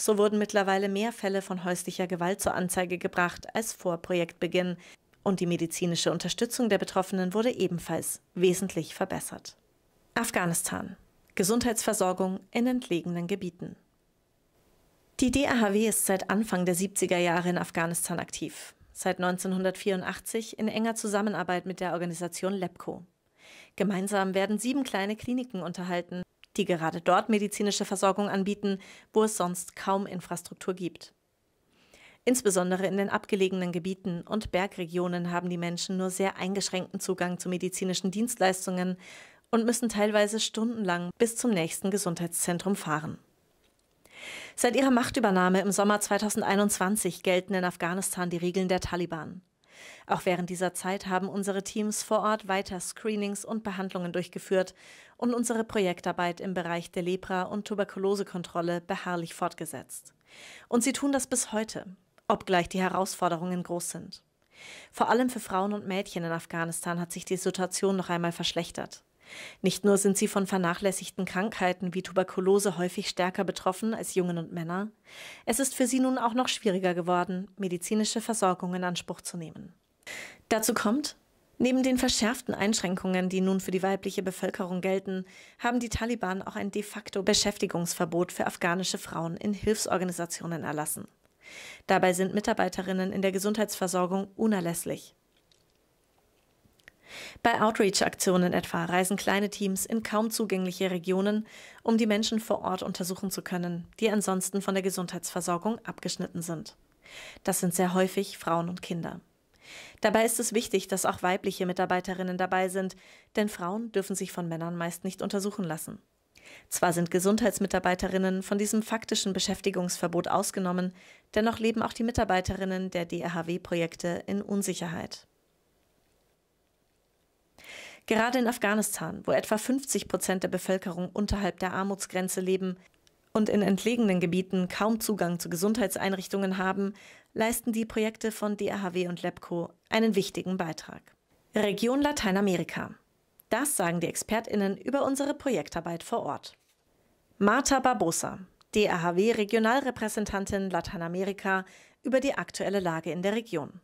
So wurden mittlerweile mehr Fälle von häuslicher Gewalt zur Anzeige gebracht als vor Projektbeginn. Und die medizinische Unterstützung der Betroffenen wurde ebenfalls wesentlich verbessert. Afghanistan. Gesundheitsversorgung in entlegenen Gebieten. Die DAHW ist seit Anfang der 70er Jahre in Afghanistan aktiv. Seit 1984 in enger Zusammenarbeit mit der Organisation LEPCO. Gemeinsam werden sieben kleine Kliniken unterhalten, die gerade dort medizinische Versorgung anbieten, wo es sonst kaum Infrastruktur gibt. Insbesondere in den abgelegenen Gebieten und Bergregionen haben die Menschen nur sehr eingeschränkten Zugang zu medizinischen Dienstleistungen und müssen teilweise stundenlang bis zum nächsten Gesundheitszentrum fahren. Seit ihrer Machtübernahme im Sommer 2021 gelten in Afghanistan die Regeln der Taliban. Auch während dieser Zeit haben unsere Teams vor Ort weiter Screenings und Behandlungen durchgeführt und unsere Projektarbeit im Bereich der Lepra- und Tuberkulosekontrolle beharrlich fortgesetzt. Und sie tun das bis heute, obgleich die Herausforderungen groß sind. Vor allem für Frauen und Mädchen in Afghanistan hat sich die Situation noch einmal verschlechtert. Nicht nur sind sie von vernachlässigten Krankheiten wie Tuberkulose häufig stärker betroffen als Jungen und Männer, es ist für sie nun auch noch schwieriger geworden, medizinische Versorgung in Anspruch zu nehmen. Dazu kommt, neben den verschärften Einschränkungen, die nun für die weibliche Bevölkerung gelten, haben die Taliban auch ein de facto Beschäftigungsverbot für afghanische Frauen in Hilfsorganisationen erlassen. Dabei sind Mitarbeiterinnen in der Gesundheitsversorgung unerlässlich. Bei Outreach-Aktionen etwa reisen kleine Teams in kaum zugängliche Regionen, um die Menschen vor Ort untersuchen zu können, die ansonsten von der Gesundheitsversorgung abgeschnitten sind. Das sind sehr häufig Frauen und Kinder. Dabei ist es wichtig, dass auch weibliche Mitarbeiterinnen dabei sind, denn Frauen dürfen sich von Männern meist nicht untersuchen lassen. Zwar sind Gesundheitsmitarbeiterinnen von diesem faktischen Beschäftigungsverbot ausgenommen, dennoch leben auch die Mitarbeiterinnen der DRHW-Projekte in Unsicherheit. Gerade in Afghanistan, wo etwa 50 Prozent der Bevölkerung unterhalb der Armutsgrenze leben und in entlegenen Gebieten kaum Zugang zu Gesundheitseinrichtungen haben, leisten die Projekte von DAHW und LEPCO einen wichtigen Beitrag. Region Lateinamerika. Das sagen die ExpertInnen über unsere Projektarbeit vor Ort. Marta Barbosa, DAHW-Regionalrepräsentantin Lateinamerika, über die aktuelle Lage in der Region.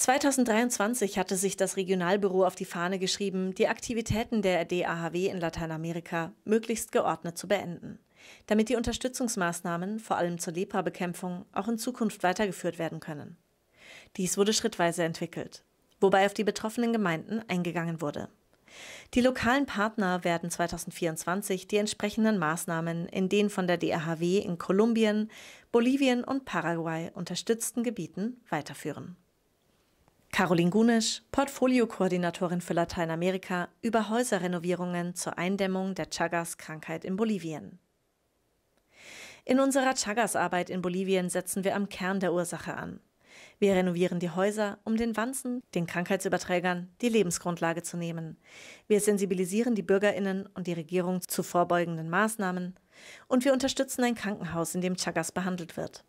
2023 hatte sich das Regionalbüro auf die Fahne geschrieben, die Aktivitäten der DAHW in Lateinamerika möglichst geordnet zu beenden, damit die Unterstützungsmaßnahmen, vor allem zur Lepra-Bekämpfung, auch in Zukunft weitergeführt werden können. Dies wurde schrittweise entwickelt, wobei auf die betroffenen Gemeinden eingegangen wurde. Die lokalen Partner werden 2024 die entsprechenden Maßnahmen in den von der DAHW in Kolumbien, Bolivien und Paraguay unterstützten Gebieten weiterführen. Caroline Gunisch, Portfoliokoordinatorin für Lateinamerika, über Häuserrenovierungen zur Eindämmung der Chagas-Krankheit in Bolivien. In unserer Chagas-Arbeit in Bolivien setzen wir am Kern der Ursache an. Wir renovieren die Häuser, um den Wanzen, den Krankheitsüberträgern, die Lebensgrundlage zu nehmen. Wir sensibilisieren die Bürgerinnen und die Regierung zu vorbeugenden Maßnahmen und wir unterstützen ein Krankenhaus, in dem Chagas behandelt wird.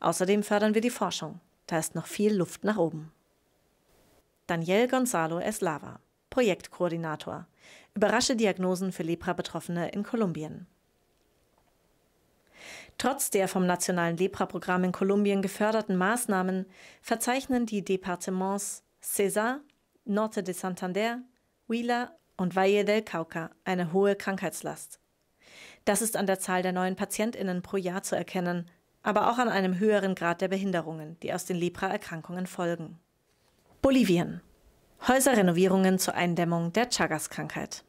Außerdem fördern wir die Forschung. Da ist noch viel Luft nach oben. Daniel Gonzalo Eslava, Projektkoordinator. Überrasche Diagnosen für Lepra-Betroffene in Kolumbien. Trotz der vom Nationalen Lepra-Programm in Kolumbien geförderten Maßnahmen verzeichnen die Departements César, Norte de Santander, Huila und Valle del Cauca eine hohe Krankheitslast. Das ist an der Zahl der neuen PatientInnen pro Jahr zu erkennen, aber auch an einem höheren Grad der Behinderungen, die aus den Lepra-Erkrankungen folgen. Bolivien. Häuserrenovierungen zur Eindämmung der Chagas-Krankheit.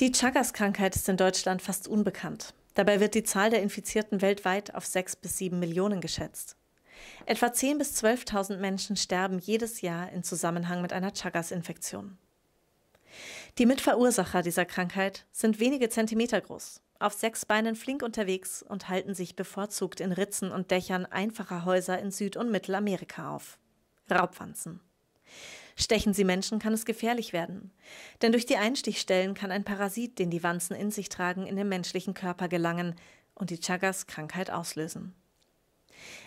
Die Chagas-Krankheit ist in Deutschland fast unbekannt. Dabei wird die Zahl der Infizierten weltweit auf 6 bis 7 Millionen geschätzt. Etwa 10.000 bis 12.000 Menschen sterben jedes Jahr in Zusammenhang mit einer Chagas-Infektion. Die Mitverursacher dieser Krankheit sind wenige Zentimeter groß, auf sechs Beinen flink unterwegs und halten sich bevorzugt in Ritzen und Dächern einfacher Häuser in Süd- und Mittelamerika auf. Raubwanzen. Stechen sie Menschen, kann es gefährlich werden. Denn durch die Einstichstellen kann ein Parasit, den die Wanzen in sich tragen, in den menschlichen Körper gelangen und die Chagas Krankheit auslösen.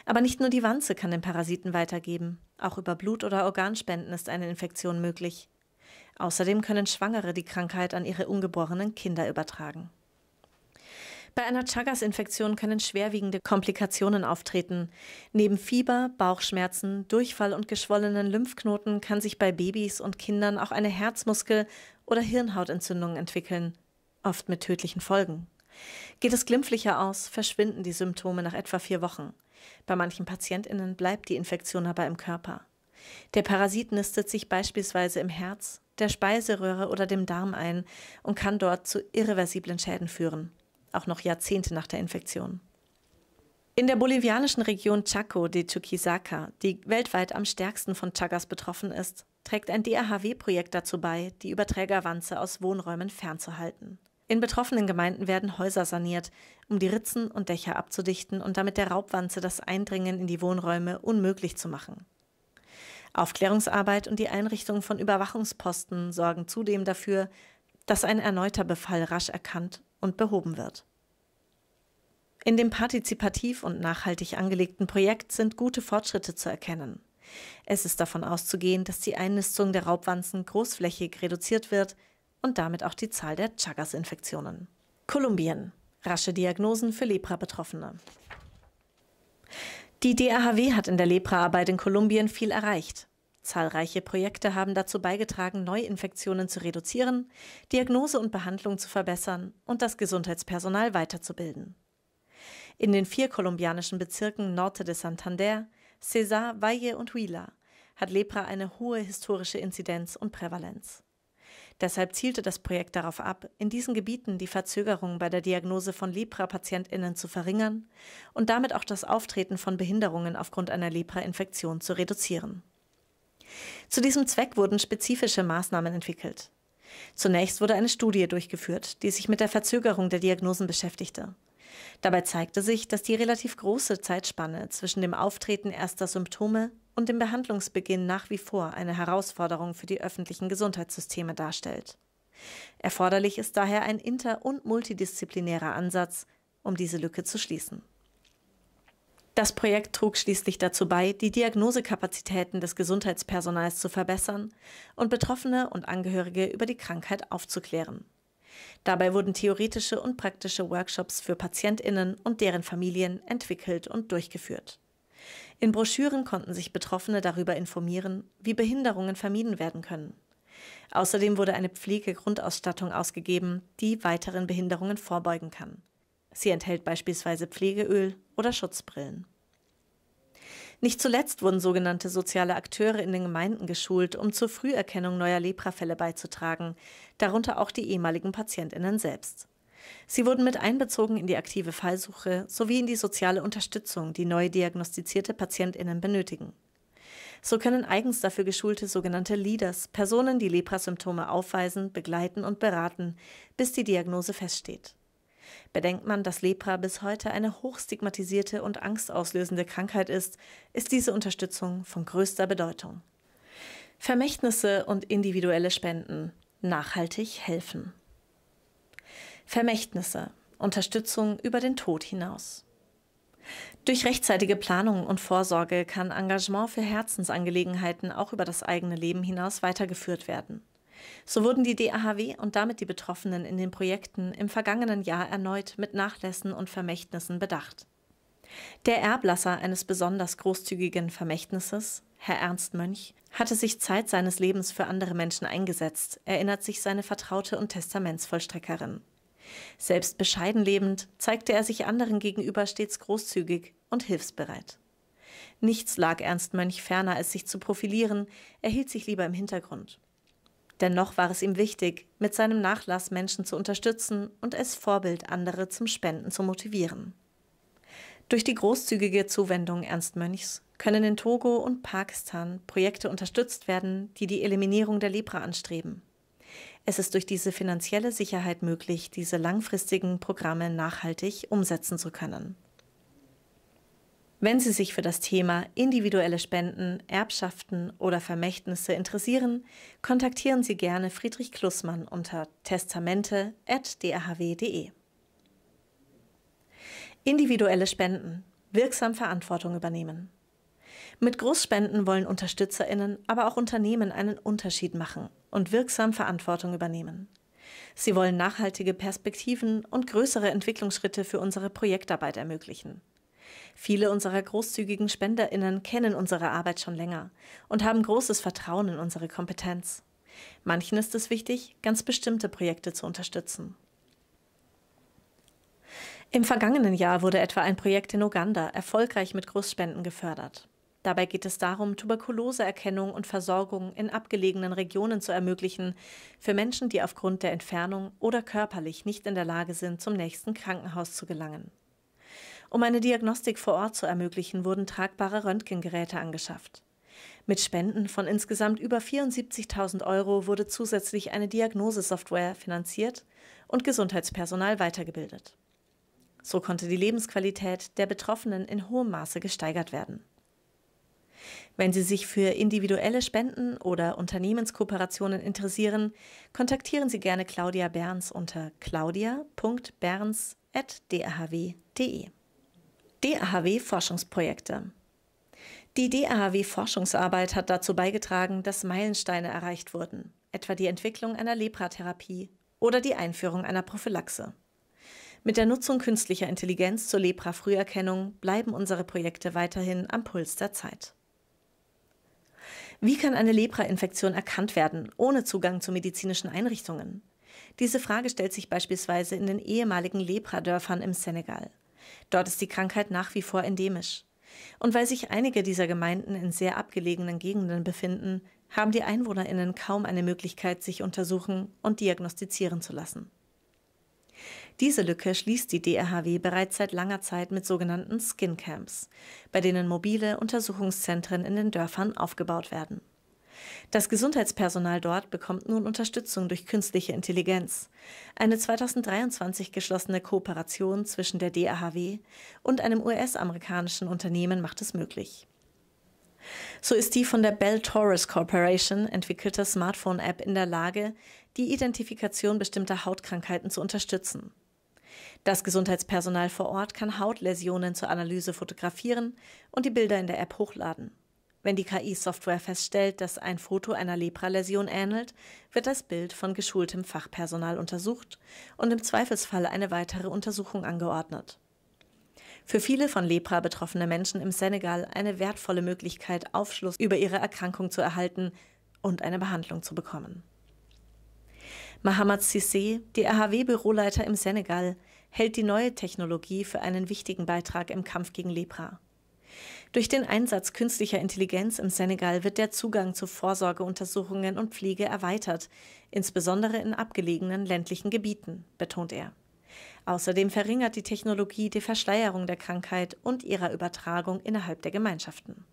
Aber nicht nur die Wanze kann den Parasiten weitergeben. Auch über Blut- oder Organspenden ist eine Infektion möglich. Außerdem können Schwangere die Krankheit an ihre ungeborenen Kinder übertragen. Bei einer Chagas-Infektion können schwerwiegende Komplikationen auftreten. Neben Fieber, Bauchschmerzen, Durchfall und geschwollenen Lymphknoten kann sich bei Babys und Kindern auch eine Herzmuskel- oder Hirnhautentzündung entwickeln, oft mit tödlichen Folgen. Geht es glimpflicher aus, verschwinden die Symptome nach etwa vier Wochen. Bei manchen PatientInnen bleibt die Infektion aber im Körper. Der Parasit nistet sich beispielsweise im Herz, der Speiseröhre oder dem Darm ein und kann dort zu irreversiblen Schäden führen auch noch Jahrzehnte nach der Infektion. In der bolivianischen Region Chaco de Chuquisaca, die weltweit am stärksten von Chagas betroffen ist, trägt ein DAHW-Projekt dazu bei, die Überträgerwanze aus Wohnräumen fernzuhalten. In betroffenen Gemeinden werden Häuser saniert, um die Ritzen und Dächer abzudichten und damit der Raubwanze das Eindringen in die Wohnräume unmöglich zu machen. Aufklärungsarbeit und die Einrichtung von Überwachungsposten sorgen zudem dafür, dass ein erneuter Befall rasch erkannt und behoben wird. In dem partizipativ und nachhaltig angelegten Projekt sind gute Fortschritte zu erkennen. Es ist davon auszugehen, dass die Einnistung der Raubwanzen großflächig reduziert wird und damit auch die Zahl der Chagas-Infektionen. Kolumbien. Rasche Diagnosen für Lepra-Betroffene. Die DAHW hat in der Lepra-Arbeit in Kolumbien viel erreicht. Zahlreiche Projekte haben dazu beigetragen, Neuinfektionen zu reduzieren, Diagnose und Behandlung zu verbessern und das Gesundheitspersonal weiterzubilden. In den vier kolumbianischen Bezirken Norte de Santander, Cesar, Valle und Huila hat Lepra eine hohe historische Inzidenz und Prävalenz. Deshalb zielte das Projekt darauf ab, in diesen Gebieten die Verzögerung bei der Diagnose von Lepra-PatientInnen zu verringern und damit auch das Auftreten von Behinderungen aufgrund einer Lepra-Infektion zu reduzieren. Zu diesem Zweck wurden spezifische Maßnahmen entwickelt. Zunächst wurde eine Studie durchgeführt, die sich mit der Verzögerung der Diagnosen beschäftigte. Dabei zeigte sich, dass die relativ große Zeitspanne zwischen dem Auftreten erster Symptome und dem Behandlungsbeginn nach wie vor eine Herausforderung für die öffentlichen Gesundheitssysteme darstellt. Erforderlich ist daher ein inter- und multidisziplinärer Ansatz, um diese Lücke zu schließen. Das Projekt trug schließlich dazu bei, die Diagnosekapazitäten des Gesundheitspersonals zu verbessern und Betroffene und Angehörige über die Krankheit aufzuklären. Dabei wurden theoretische und praktische Workshops für Patientinnen und deren Familien entwickelt und durchgeführt. In Broschüren konnten sich Betroffene darüber informieren, wie Behinderungen vermieden werden können. Außerdem wurde eine Pflegegrundausstattung ausgegeben, die weiteren Behinderungen vorbeugen kann. Sie enthält beispielsweise Pflegeöl oder Schutzbrillen. Nicht zuletzt wurden sogenannte soziale Akteure in den Gemeinden geschult, um zur Früherkennung neuer Leprafälle beizutragen, darunter auch die ehemaligen Patientinnen selbst. Sie wurden mit einbezogen in die aktive Fallsuche sowie in die soziale Unterstützung, die neu diagnostizierte Patientinnen benötigen. So können eigens dafür geschulte sogenannte Leaders Personen, die Leprasymptome aufweisen, begleiten und beraten, bis die Diagnose feststeht. Bedenkt man, dass Lepra bis heute eine hochstigmatisierte und angstauslösende Krankheit ist, ist diese Unterstützung von größter Bedeutung. Vermächtnisse und individuelle Spenden nachhaltig helfen. Vermächtnisse Unterstützung über den Tod hinaus. Durch rechtzeitige Planung und Vorsorge kann Engagement für Herzensangelegenheiten auch über das eigene Leben hinaus weitergeführt werden. So wurden die DAHW und damit die Betroffenen in den Projekten im vergangenen Jahr erneut mit Nachlässen und Vermächtnissen bedacht. Der Erblasser eines besonders großzügigen Vermächtnisses, Herr Ernst Mönch, hatte sich Zeit seines Lebens für andere Menschen eingesetzt, erinnert sich seine Vertraute und Testamentsvollstreckerin. Selbst bescheiden lebend zeigte er sich anderen gegenüber stets großzügig und hilfsbereit. Nichts lag Ernst Mönch ferner, als sich zu profilieren, er hielt sich lieber im Hintergrund. Dennoch war es ihm wichtig, mit seinem Nachlass Menschen zu unterstützen und als Vorbild andere zum Spenden zu motivieren. Durch die großzügige Zuwendung Ernst Mönchs können in Togo und Pakistan Projekte unterstützt werden, die die Eliminierung der Lepra anstreben. Es ist durch diese finanzielle Sicherheit möglich, diese langfristigen Programme nachhaltig umsetzen zu können. Wenn Sie sich für das Thema individuelle Spenden, Erbschaften oder Vermächtnisse interessieren, kontaktieren Sie gerne Friedrich Klussmann unter testamente.drhw.de. Individuelle Spenden. Wirksam Verantwortung übernehmen. Mit Großspenden wollen UnterstützerInnen, aber auch Unternehmen einen Unterschied machen und wirksam Verantwortung übernehmen. Sie wollen nachhaltige Perspektiven und größere Entwicklungsschritte für unsere Projektarbeit ermöglichen. Viele unserer großzügigen Spenderinnen kennen unsere Arbeit schon länger und haben großes Vertrauen in unsere Kompetenz. Manchen ist es wichtig, ganz bestimmte Projekte zu unterstützen. Im vergangenen Jahr wurde etwa ein Projekt in Uganda erfolgreich mit Großspenden gefördert. Dabei geht es darum, Tuberkuloseerkennung und Versorgung in abgelegenen Regionen zu ermöglichen, für Menschen, die aufgrund der Entfernung oder körperlich nicht in der Lage sind, zum nächsten Krankenhaus zu gelangen. Um eine Diagnostik vor Ort zu ermöglichen, wurden tragbare Röntgengeräte angeschafft. Mit Spenden von insgesamt über 74.000 Euro wurde zusätzlich eine Diagnosesoftware finanziert und Gesundheitspersonal weitergebildet. So konnte die Lebensqualität der Betroffenen in hohem Maße gesteigert werden. Wenn Sie sich für individuelle Spenden oder Unternehmenskooperationen interessieren, kontaktieren Sie gerne Claudia Berns unter claudia.berns.drhw.de. DAHW-Forschungsprojekte. Die DAHW-Forschungsarbeit hat dazu beigetragen, dass Meilensteine erreicht wurden, etwa die Entwicklung einer Lepratherapie oder die Einführung einer Prophylaxe. Mit der Nutzung künstlicher Intelligenz zur Lepra-Früherkennung bleiben unsere Projekte weiterhin am Puls der Zeit. Wie kann eine Lepra-Infektion erkannt werden, ohne Zugang zu medizinischen Einrichtungen? Diese Frage stellt sich beispielsweise in den ehemaligen Lepra-Dörfern im Senegal – Dort ist die Krankheit nach wie vor endemisch. Und weil sich einige dieser Gemeinden in sehr abgelegenen Gegenden befinden, haben die Einwohnerinnen kaum eine Möglichkeit, sich untersuchen und diagnostizieren zu lassen. Diese Lücke schließt die DRHW bereits seit langer Zeit mit sogenannten Skin Camps, bei denen mobile Untersuchungszentren in den Dörfern aufgebaut werden. Das Gesundheitspersonal dort bekommt nun Unterstützung durch künstliche Intelligenz. Eine 2023 geschlossene Kooperation zwischen der DAHW und einem US-amerikanischen Unternehmen macht es möglich. So ist die von der Bell Taurus Corporation entwickelte Smartphone-App in der Lage, die Identifikation bestimmter Hautkrankheiten zu unterstützen. Das Gesundheitspersonal vor Ort kann Hautläsionen zur Analyse fotografieren und die Bilder in der App hochladen. Wenn die KI-Software feststellt, dass ein Foto einer Lepraläsion ähnelt, wird das Bild von geschultem Fachpersonal untersucht und im Zweifelsfall eine weitere Untersuchung angeordnet. Für viele von Lepra betroffene Menschen im Senegal eine wertvolle Möglichkeit, Aufschluss über ihre Erkrankung zu erhalten und eine Behandlung zu bekommen. Mahamad Sissé, der rhw büroleiter im Senegal, hält die neue Technologie für einen wichtigen Beitrag im Kampf gegen Lepra. Durch den Einsatz künstlicher Intelligenz im Senegal wird der Zugang zu Vorsorgeuntersuchungen und Pflege erweitert, insbesondere in abgelegenen ländlichen Gebieten, betont er. Außerdem verringert die Technologie die Verschleierung der Krankheit und ihrer Übertragung innerhalb der Gemeinschaften.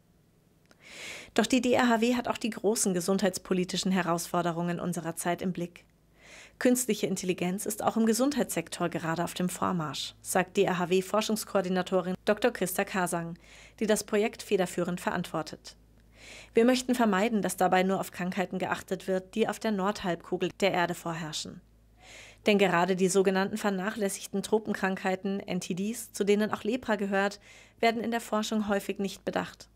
Doch die DRHW hat auch die großen gesundheitspolitischen Herausforderungen unserer Zeit im Blick. Künstliche Intelligenz ist auch im Gesundheitssektor gerade auf dem Vormarsch, sagt DAHW-Forschungskoordinatorin Dr. Christa Kasang, die das Projekt federführend verantwortet. Wir möchten vermeiden, dass dabei nur auf Krankheiten geachtet wird, die auf der Nordhalbkugel der Erde vorherrschen. Denn gerade die sogenannten vernachlässigten Tropenkrankheiten, NTDs, zu denen auch Lepra gehört, werden in der Forschung häufig nicht bedacht.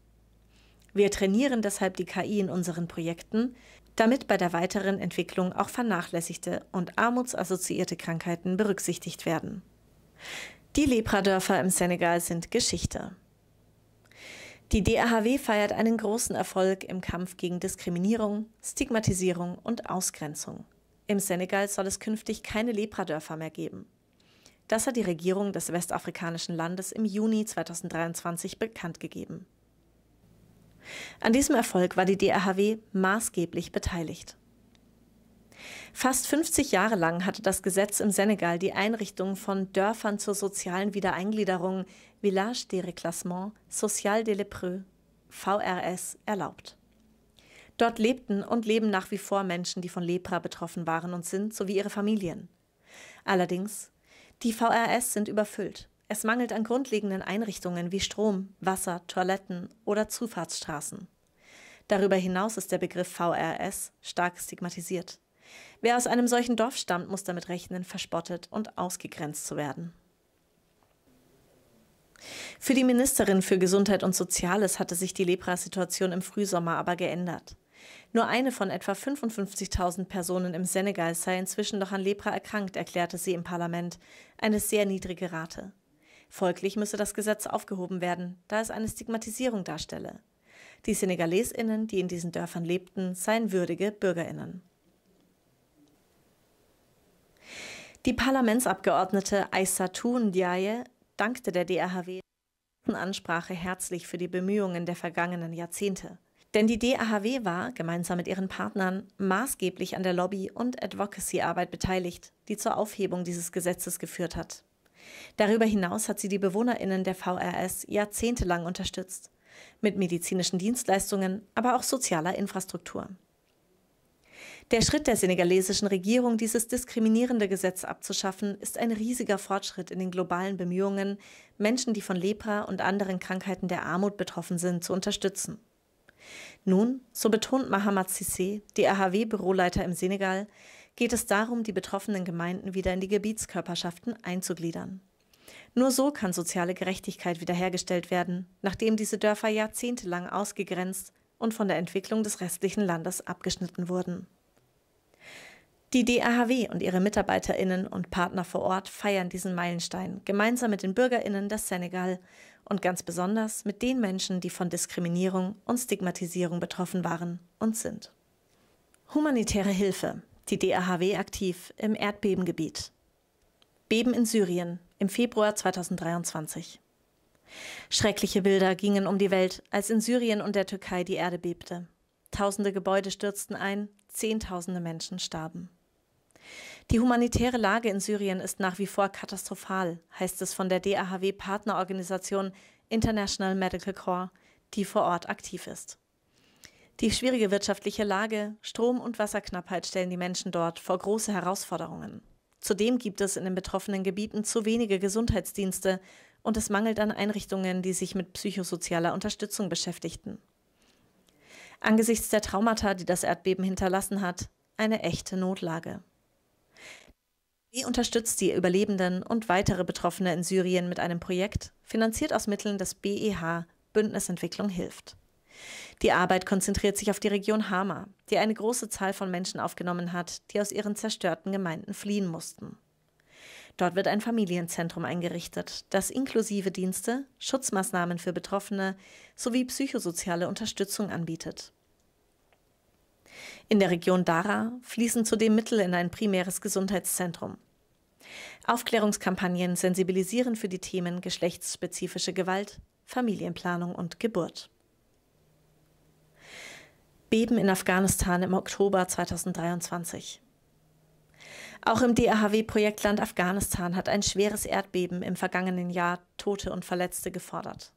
Wir trainieren deshalb die KI in unseren Projekten, damit bei der weiteren Entwicklung auch vernachlässigte und armutsassoziierte Krankheiten berücksichtigt werden. Die Lepradörfer im Senegal sind Geschichte. Die DAHW feiert einen großen Erfolg im Kampf gegen Diskriminierung, Stigmatisierung und Ausgrenzung. Im Senegal soll es künftig keine Lepradörfer mehr geben. Das hat die Regierung des westafrikanischen Landes im Juni 2023 bekannt gegeben. An diesem Erfolg war die DRHW maßgeblich beteiligt. Fast 50 Jahre lang hatte das Gesetz im Senegal die Einrichtung von Dörfern zur sozialen Wiedereingliederung, Village de Reclassement, Social de Lepreux, VRS, erlaubt. Dort lebten und leben nach wie vor Menschen, die von Lepra betroffen waren und sind, sowie ihre Familien. Allerdings, die VRS sind überfüllt. Es mangelt an grundlegenden Einrichtungen wie Strom, Wasser, Toiletten oder Zufahrtsstraßen. Darüber hinaus ist der Begriff VRS stark stigmatisiert. Wer aus einem solchen Dorf stammt, muss damit rechnen, verspottet und ausgegrenzt zu werden. Für die Ministerin für Gesundheit und Soziales hatte sich die Lepra-Situation im Frühsommer aber geändert. Nur eine von etwa 55.000 Personen im Senegal sei inzwischen noch an Lepra erkrankt, erklärte sie im Parlament, eine sehr niedrige Rate. Folglich müsse das Gesetz aufgehoben werden, da es eine Stigmatisierung darstelle. Die Senegalesinnen, die in diesen Dörfern lebten, seien würdige Bürgerinnen. Die Parlamentsabgeordnete Aissatou Ndiaye dankte der DRHW Ansprache herzlich für die Bemühungen der vergangenen Jahrzehnte. Denn die DAHW war, gemeinsam mit ihren Partnern, maßgeblich an der Lobby- und Advocacy-Arbeit beteiligt, die zur Aufhebung dieses Gesetzes geführt hat. Darüber hinaus hat sie die BewohnerInnen der VRS jahrzehntelang unterstützt. Mit medizinischen Dienstleistungen, aber auch sozialer Infrastruktur. Der Schritt der senegalesischen Regierung, dieses diskriminierende Gesetz abzuschaffen, ist ein riesiger Fortschritt in den globalen Bemühungen, Menschen, die von Lepra und anderen Krankheiten der Armut betroffen sind, zu unterstützen. Nun, so betont Mahamat Sissé, die AHW-Büroleiter im Senegal, geht es darum, die betroffenen Gemeinden wieder in die Gebietskörperschaften einzugliedern. Nur so kann soziale Gerechtigkeit wiederhergestellt werden, nachdem diese Dörfer jahrzehntelang ausgegrenzt und von der Entwicklung des restlichen Landes abgeschnitten wurden. Die DAHW und ihre Mitarbeiterinnen und Partner vor Ort feiern diesen Meilenstein gemeinsam mit den Bürgerinnen des Senegal und ganz besonders mit den Menschen, die von Diskriminierung und Stigmatisierung betroffen waren und sind. Humanitäre Hilfe die DAHW aktiv im Erdbebengebiet. Beben in Syrien im Februar 2023. Schreckliche Bilder gingen um die Welt, als in Syrien und der Türkei die Erde bebte. Tausende Gebäude stürzten ein, Zehntausende Menschen starben. Die humanitäre Lage in Syrien ist nach wie vor katastrophal, heißt es von der DAHW-Partnerorganisation International Medical Corps, die vor Ort aktiv ist. Die schwierige wirtschaftliche Lage, Strom- und Wasserknappheit stellen die Menschen dort vor große Herausforderungen. Zudem gibt es in den betroffenen Gebieten zu wenige Gesundheitsdienste und es mangelt an Einrichtungen, die sich mit psychosozialer Unterstützung beschäftigten. Angesichts der Traumata, die das Erdbeben hinterlassen hat, eine echte Notlage. Wie unterstützt die Überlebenden und weitere Betroffene in Syrien mit einem Projekt, finanziert aus Mitteln des BEH Bündnisentwicklung hilft. Die Arbeit konzentriert sich auf die Region Hama, die eine große Zahl von Menschen aufgenommen hat, die aus ihren zerstörten Gemeinden fliehen mussten. Dort wird ein Familienzentrum eingerichtet, das inklusive Dienste, Schutzmaßnahmen für Betroffene sowie psychosoziale Unterstützung anbietet. In der Region Dara fließen zudem Mittel in ein primäres Gesundheitszentrum. Aufklärungskampagnen sensibilisieren für die Themen geschlechtsspezifische Gewalt, Familienplanung und Geburt. Beben in Afghanistan im Oktober 2023. Auch im DAHW-Projekt Land Afghanistan hat ein schweres Erdbeben im vergangenen Jahr Tote und Verletzte gefordert.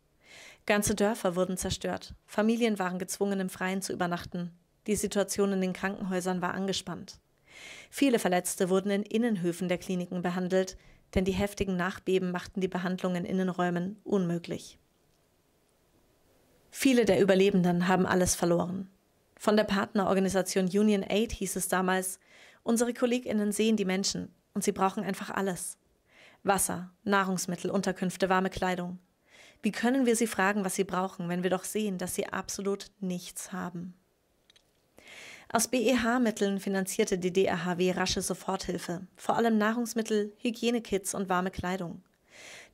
Ganze Dörfer wurden zerstört, Familien waren gezwungen, im Freien zu übernachten, die Situation in den Krankenhäusern war angespannt. Viele Verletzte wurden in Innenhöfen der Kliniken behandelt, denn die heftigen Nachbeben machten die Behandlung in Innenräumen unmöglich. Viele der Überlebenden haben alles verloren. Von der Partnerorganisation Union Aid hieß es damals, unsere Kolleginnen sehen die Menschen und sie brauchen einfach alles. Wasser, Nahrungsmittel, Unterkünfte, warme Kleidung. Wie können wir sie fragen, was sie brauchen, wenn wir doch sehen, dass sie absolut nichts haben? Aus BEH-Mitteln finanzierte die DRHW rasche Soforthilfe, vor allem Nahrungsmittel, Hygienekits und warme Kleidung.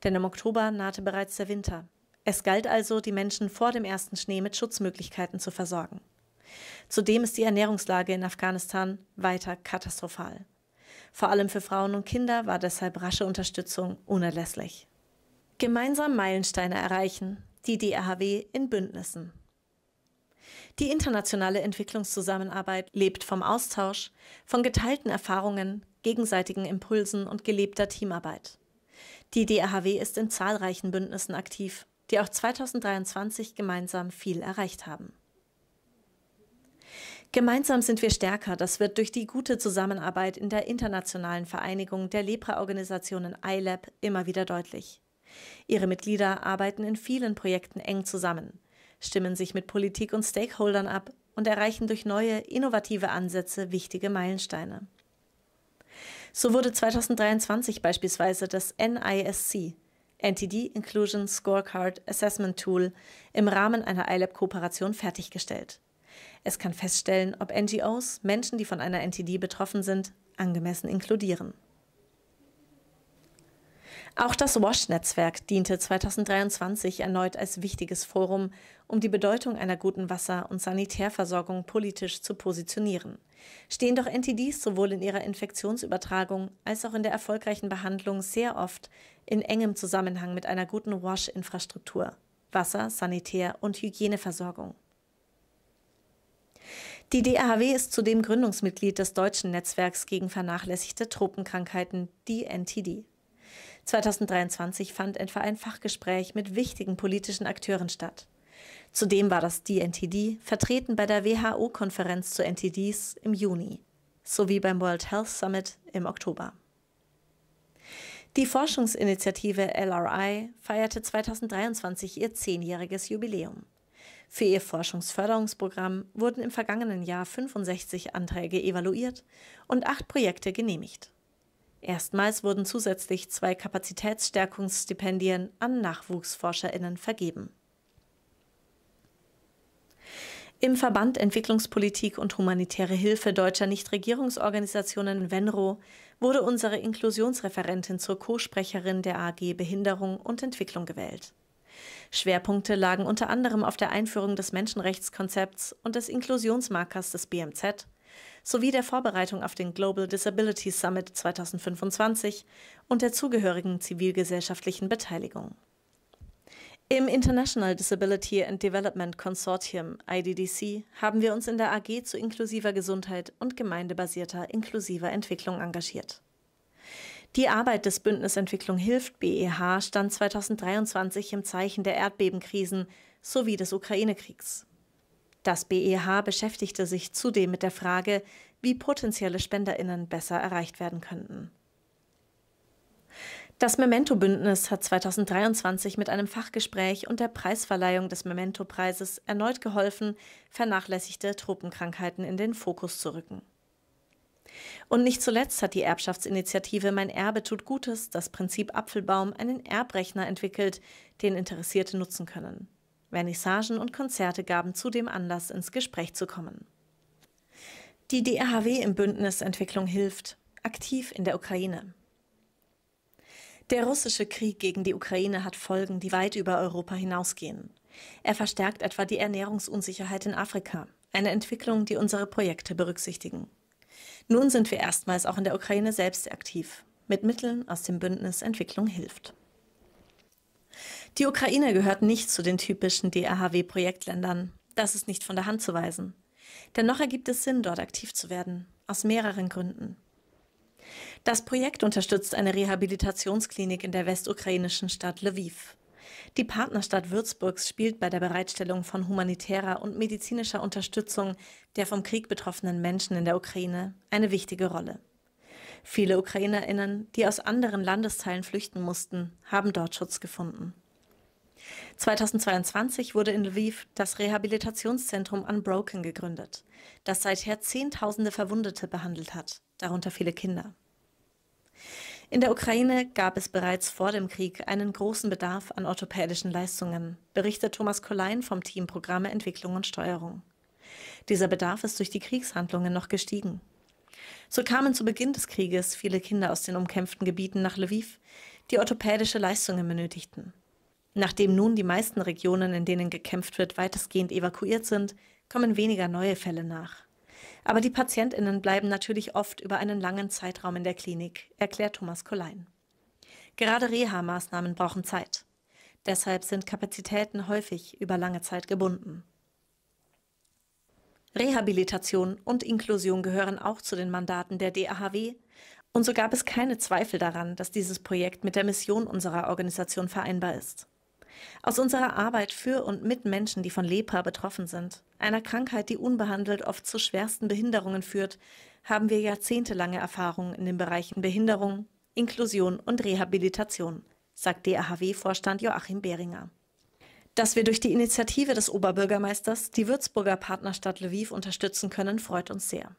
Denn im Oktober nahte bereits der Winter. Es galt also, die Menschen vor dem ersten Schnee mit Schutzmöglichkeiten zu versorgen. Zudem ist die Ernährungslage in Afghanistan weiter katastrophal. Vor allem für Frauen und Kinder war deshalb rasche Unterstützung unerlässlich. Gemeinsam Meilensteine erreichen, die DRHW in Bündnissen. Die internationale Entwicklungszusammenarbeit lebt vom Austausch, von geteilten Erfahrungen, gegenseitigen Impulsen und gelebter Teamarbeit. Die DRHW ist in zahlreichen Bündnissen aktiv, die auch 2023 gemeinsam viel erreicht haben. Gemeinsam sind wir stärker. Das wird durch die gute Zusammenarbeit in der internationalen Vereinigung der Lepra-Organisationen ILAB e immer wieder deutlich. Ihre Mitglieder arbeiten in vielen Projekten eng zusammen, stimmen sich mit Politik und Stakeholdern ab und erreichen durch neue, innovative Ansätze wichtige Meilensteine. So wurde 2023 beispielsweise das NISC, NTD Inclusion Scorecard Assessment Tool, im Rahmen einer ILAB-Kooperation e fertiggestellt. Es kann feststellen, ob NGOs Menschen, die von einer NTD betroffen sind, angemessen inkludieren. Auch das WASH-Netzwerk diente 2023 erneut als wichtiges Forum, um die Bedeutung einer guten Wasser- und Sanitärversorgung politisch zu positionieren. Stehen doch NTDs sowohl in ihrer Infektionsübertragung als auch in der erfolgreichen Behandlung sehr oft in engem Zusammenhang mit einer guten WASH-Infrastruktur, Wasser-, Sanitär- und Hygieneversorgung. Die DAHW ist zudem Gründungsmitglied des deutschen Netzwerks gegen vernachlässigte Tropenkrankheiten, die NTD. 2023 fand etwa ein Fachgespräch mit wichtigen politischen Akteuren statt. Zudem war das DNTD vertreten bei der WHO-Konferenz zu NTDs im Juni sowie beim World Health Summit im Oktober. Die Forschungsinitiative LRI feierte 2023 ihr zehnjähriges Jubiläum. Für ihr Forschungsförderungsprogramm wurden im vergangenen Jahr 65 Anträge evaluiert und acht Projekte genehmigt. Erstmals wurden zusätzlich zwei Kapazitätsstärkungsstipendien an Nachwuchsforscherinnen vergeben. Im Verband Entwicklungspolitik und humanitäre Hilfe deutscher Nichtregierungsorganisationen Venro wurde unsere Inklusionsreferentin zur Co-Sprecherin der AG Behinderung und Entwicklung gewählt. Schwerpunkte lagen unter anderem auf der Einführung des Menschenrechtskonzepts und des Inklusionsmarkers des BMZ sowie der Vorbereitung auf den Global Disability Summit 2025 und der zugehörigen zivilgesellschaftlichen Beteiligung. Im International Disability and Development Consortium IDDC haben wir uns in der AG zu inklusiver Gesundheit und gemeindebasierter inklusiver Entwicklung engagiert. Die Arbeit des Bündnisentwicklung hilft BEH stand 2023 im Zeichen der Erdbebenkrisen sowie des Ukraine-Kriegs. Das BEH beschäftigte sich zudem mit der Frage, wie potenzielle SpenderInnen besser erreicht werden könnten. Das Memento-Bündnis hat 2023 mit einem Fachgespräch und der Preisverleihung des Memento-Preises erneut geholfen, vernachlässigte Tropenkrankheiten in den Fokus zu rücken. Und nicht zuletzt hat die Erbschaftsinitiative Mein Erbe tut Gutes, das Prinzip Apfelbaum, einen Erbrechner entwickelt, den Interessierte nutzen können. Vernissagen und Konzerte gaben zudem Anlass, ins Gespräch zu kommen. Die DRHW im Bündnis Entwicklung hilft, aktiv in der Ukraine. Der russische Krieg gegen die Ukraine hat Folgen, die weit über Europa hinausgehen. Er verstärkt etwa die Ernährungsunsicherheit in Afrika, eine Entwicklung, die unsere Projekte berücksichtigen. Nun sind wir erstmals auch in der Ukraine selbst aktiv, mit Mitteln aus dem Bündnis Entwicklung hilft. Die Ukraine gehört nicht zu den typischen DAHW-Projektländern. Das ist nicht von der Hand zu weisen. Dennoch ergibt es Sinn, dort aktiv zu werden, aus mehreren Gründen. Das Projekt unterstützt eine Rehabilitationsklinik in der westukrainischen Stadt Lviv. Die Partnerstadt Würzburgs spielt bei der Bereitstellung von humanitärer und medizinischer Unterstützung der vom Krieg betroffenen Menschen in der Ukraine eine wichtige Rolle. Viele Ukrainerinnen, die aus anderen Landesteilen flüchten mussten, haben dort Schutz gefunden. 2022 wurde in Lviv das Rehabilitationszentrum Unbroken gegründet, das seither Zehntausende Verwundete behandelt hat, darunter viele Kinder. In der Ukraine gab es bereits vor dem Krieg einen großen Bedarf an orthopädischen Leistungen, berichtet Thomas Kollein vom Team Programme Entwicklung und Steuerung. Dieser Bedarf ist durch die Kriegshandlungen noch gestiegen. So kamen zu Beginn des Krieges viele Kinder aus den umkämpften Gebieten nach Lviv, die orthopädische Leistungen benötigten. Nachdem nun die meisten Regionen, in denen gekämpft wird, weitestgehend evakuiert sind, kommen weniger neue Fälle nach. Aber die Patientinnen bleiben natürlich oft über einen langen Zeitraum in der Klinik, erklärt Thomas Kollein. Gerade Reha-Maßnahmen brauchen Zeit. Deshalb sind Kapazitäten häufig über lange Zeit gebunden. Rehabilitation und Inklusion gehören auch zu den Mandaten der DAHW. Und so gab es keine Zweifel daran, dass dieses Projekt mit der Mission unserer Organisation vereinbar ist. Aus unserer Arbeit für und mit Menschen, die von Lepra betroffen sind, einer Krankheit, die unbehandelt oft zu schwersten Behinderungen führt, haben wir jahrzehntelange Erfahrungen in den Bereichen Behinderung, Inklusion und Rehabilitation, sagt drhw vorstand Joachim Behringer. Dass wir durch die Initiative des Oberbürgermeisters die Würzburger Partnerstadt Lviv unterstützen können, freut uns sehr.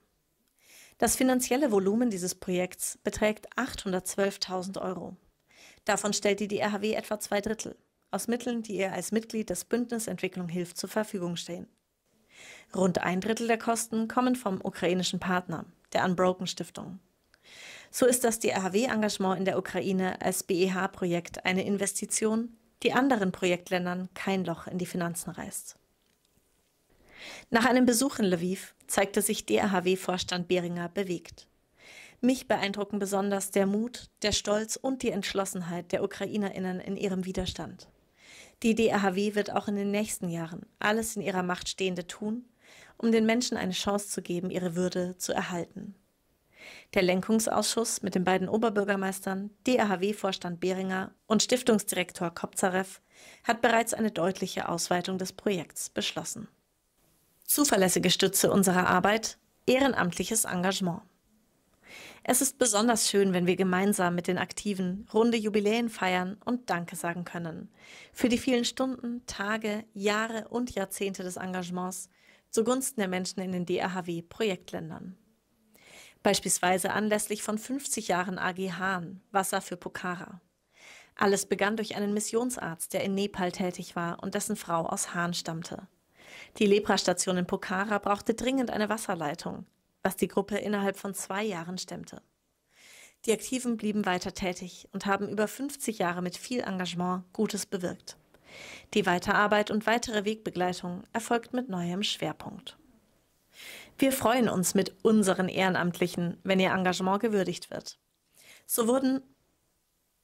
Das finanzielle Volumen dieses Projekts beträgt 812.000 Euro. Davon stellt die DRHW etwa zwei Drittel aus Mitteln, die ihr als Mitglied des Bündnis Entwicklung hilft zur Verfügung stehen. Rund ein Drittel der Kosten kommen vom ukrainischen Partner, der Unbroken Stiftung. So ist das DRHW-Engagement in der Ukraine als BEH-Projekt eine Investition, die anderen Projektländern kein Loch in die Finanzen reißt. Nach einem Besuch in Lviv zeigte sich DRHW-Vorstand Beringer bewegt. Mich beeindrucken besonders der Mut, der Stolz und die Entschlossenheit der Ukrainerinnen in ihrem Widerstand. Die DAHW wird auch in den nächsten Jahren alles in ihrer Macht Stehende tun, um den Menschen eine Chance zu geben, ihre Würde zu erhalten. Der Lenkungsausschuss mit den beiden Oberbürgermeistern, DAHW-Vorstand Behringer und Stiftungsdirektor Kopzarev hat bereits eine deutliche Ausweitung des Projekts beschlossen. Zuverlässige Stütze unserer Arbeit, ehrenamtliches Engagement. Es ist besonders schön, wenn wir gemeinsam mit den Aktiven runde Jubiläen feiern und Danke sagen können. Für die vielen Stunden, Tage, Jahre und Jahrzehnte des Engagements zugunsten der Menschen in den DRHW-Projektländern. Beispielsweise anlässlich von 50 Jahren AG Hahn, Wasser für Pokhara. Alles begann durch einen Missionsarzt, der in Nepal tätig war und dessen Frau aus Hahn stammte. Die Leprastation in Pokhara brauchte dringend eine Wasserleitung was die Gruppe innerhalb von zwei Jahren stemmte. Die Aktiven blieben weiter tätig und haben über 50 Jahre mit viel Engagement Gutes bewirkt. Die Weiterarbeit und weitere Wegbegleitung erfolgt mit neuem Schwerpunkt. Wir freuen uns mit unseren Ehrenamtlichen, wenn ihr Engagement gewürdigt wird. So wurden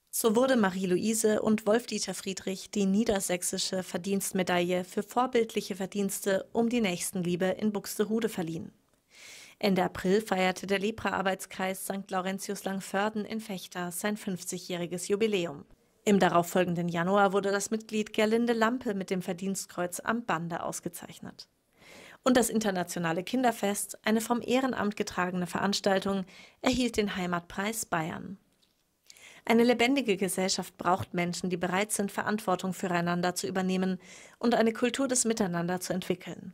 so wurde Marie-Louise und Wolf-Dieter Friedrich die niedersächsische Verdienstmedaille für vorbildliche Verdienste um die Nächstenliebe in Buxtehude verliehen. Ende April feierte der Lepra-Arbeitskreis St. Laurentius-Langförden in Fechter sein 50-jähriges Jubiläum. Im darauffolgenden Januar wurde das Mitglied Gerlinde Lampe mit dem Verdienstkreuz am Bande ausgezeichnet. Und das Internationale Kinderfest, eine vom Ehrenamt getragene Veranstaltung, erhielt den Heimatpreis Bayern. Eine lebendige Gesellschaft braucht Menschen, die bereit sind, Verantwortung füreinander zu übernehmen und eine Kultur des Miteinander zu entwickeln.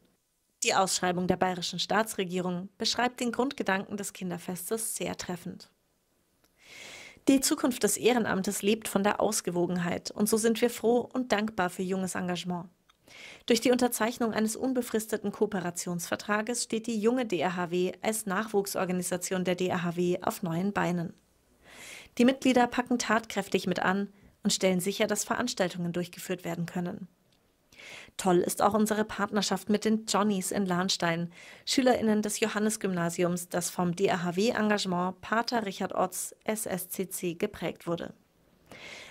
Die Ausschreibung der bayerischen Staatsregierung beschreibt den Grundgedanken des Kinderfestes sehr treffend. Die Zukunft des Ehrenamtes lebt von der Ausgewogenheit und so sind wir froh und dankbar für junges Engagement. Durch die Unterzeichnung eines unbefristeten Kooperationsvertrages steht die junge DRHW als Nachwuchsorganisation der DRHW auf neuen Beinen. Die Mitglieder packen tatkräftig mit an und stellen sicher, dass Veranstaltungen durchgeführt werden können. Toll ist auch unsere Partnerschaft mit den Johnnies in Lahnstein, SchülerInnen des Johannesgymnasiums, das vom DRHW-Engagement Pater Richard Otz SSCC geprägt wurde.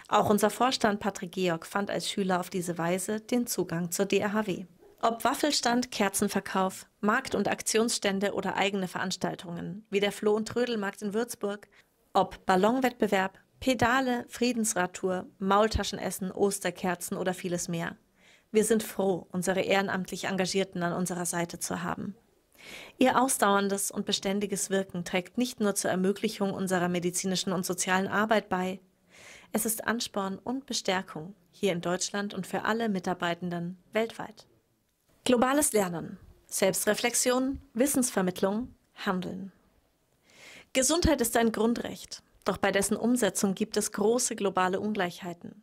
Auch unser Vorstand Patrick Georg fand als Schüler auf diese Weise den Zugang zur DRHW. Ob Waffelstand, Kerzenverkauf, Markt- und Aktionsstände oder eigene Veranstaltungen, wie der Floh- und Trödelmarkt in Würzburg, ob Ballonwettbewerb, Pedale, Friedensradtour, Maultaschenessen, Osterkerzen oder vieles mehr. Wir sind froh, unsere ehrenamtlich Engagierten an unserer Seite zu haben. Ihr ausdauerndes und beständiges Wirken trägt nicht nur zur Ermöglichung unserer medizinischen und sozialen Arbeit bei, es ist Ansporn und Bestärkung hier in Deutschland und für alle Mitarbeitenden weltweit. Globales Lernen, Selbstreflexion, Wissensvermittlung, Handeln. Gesundheit ist ein Grundrecht, doch bei dessen Umsetzung gibt es große globale Ungleichheiten.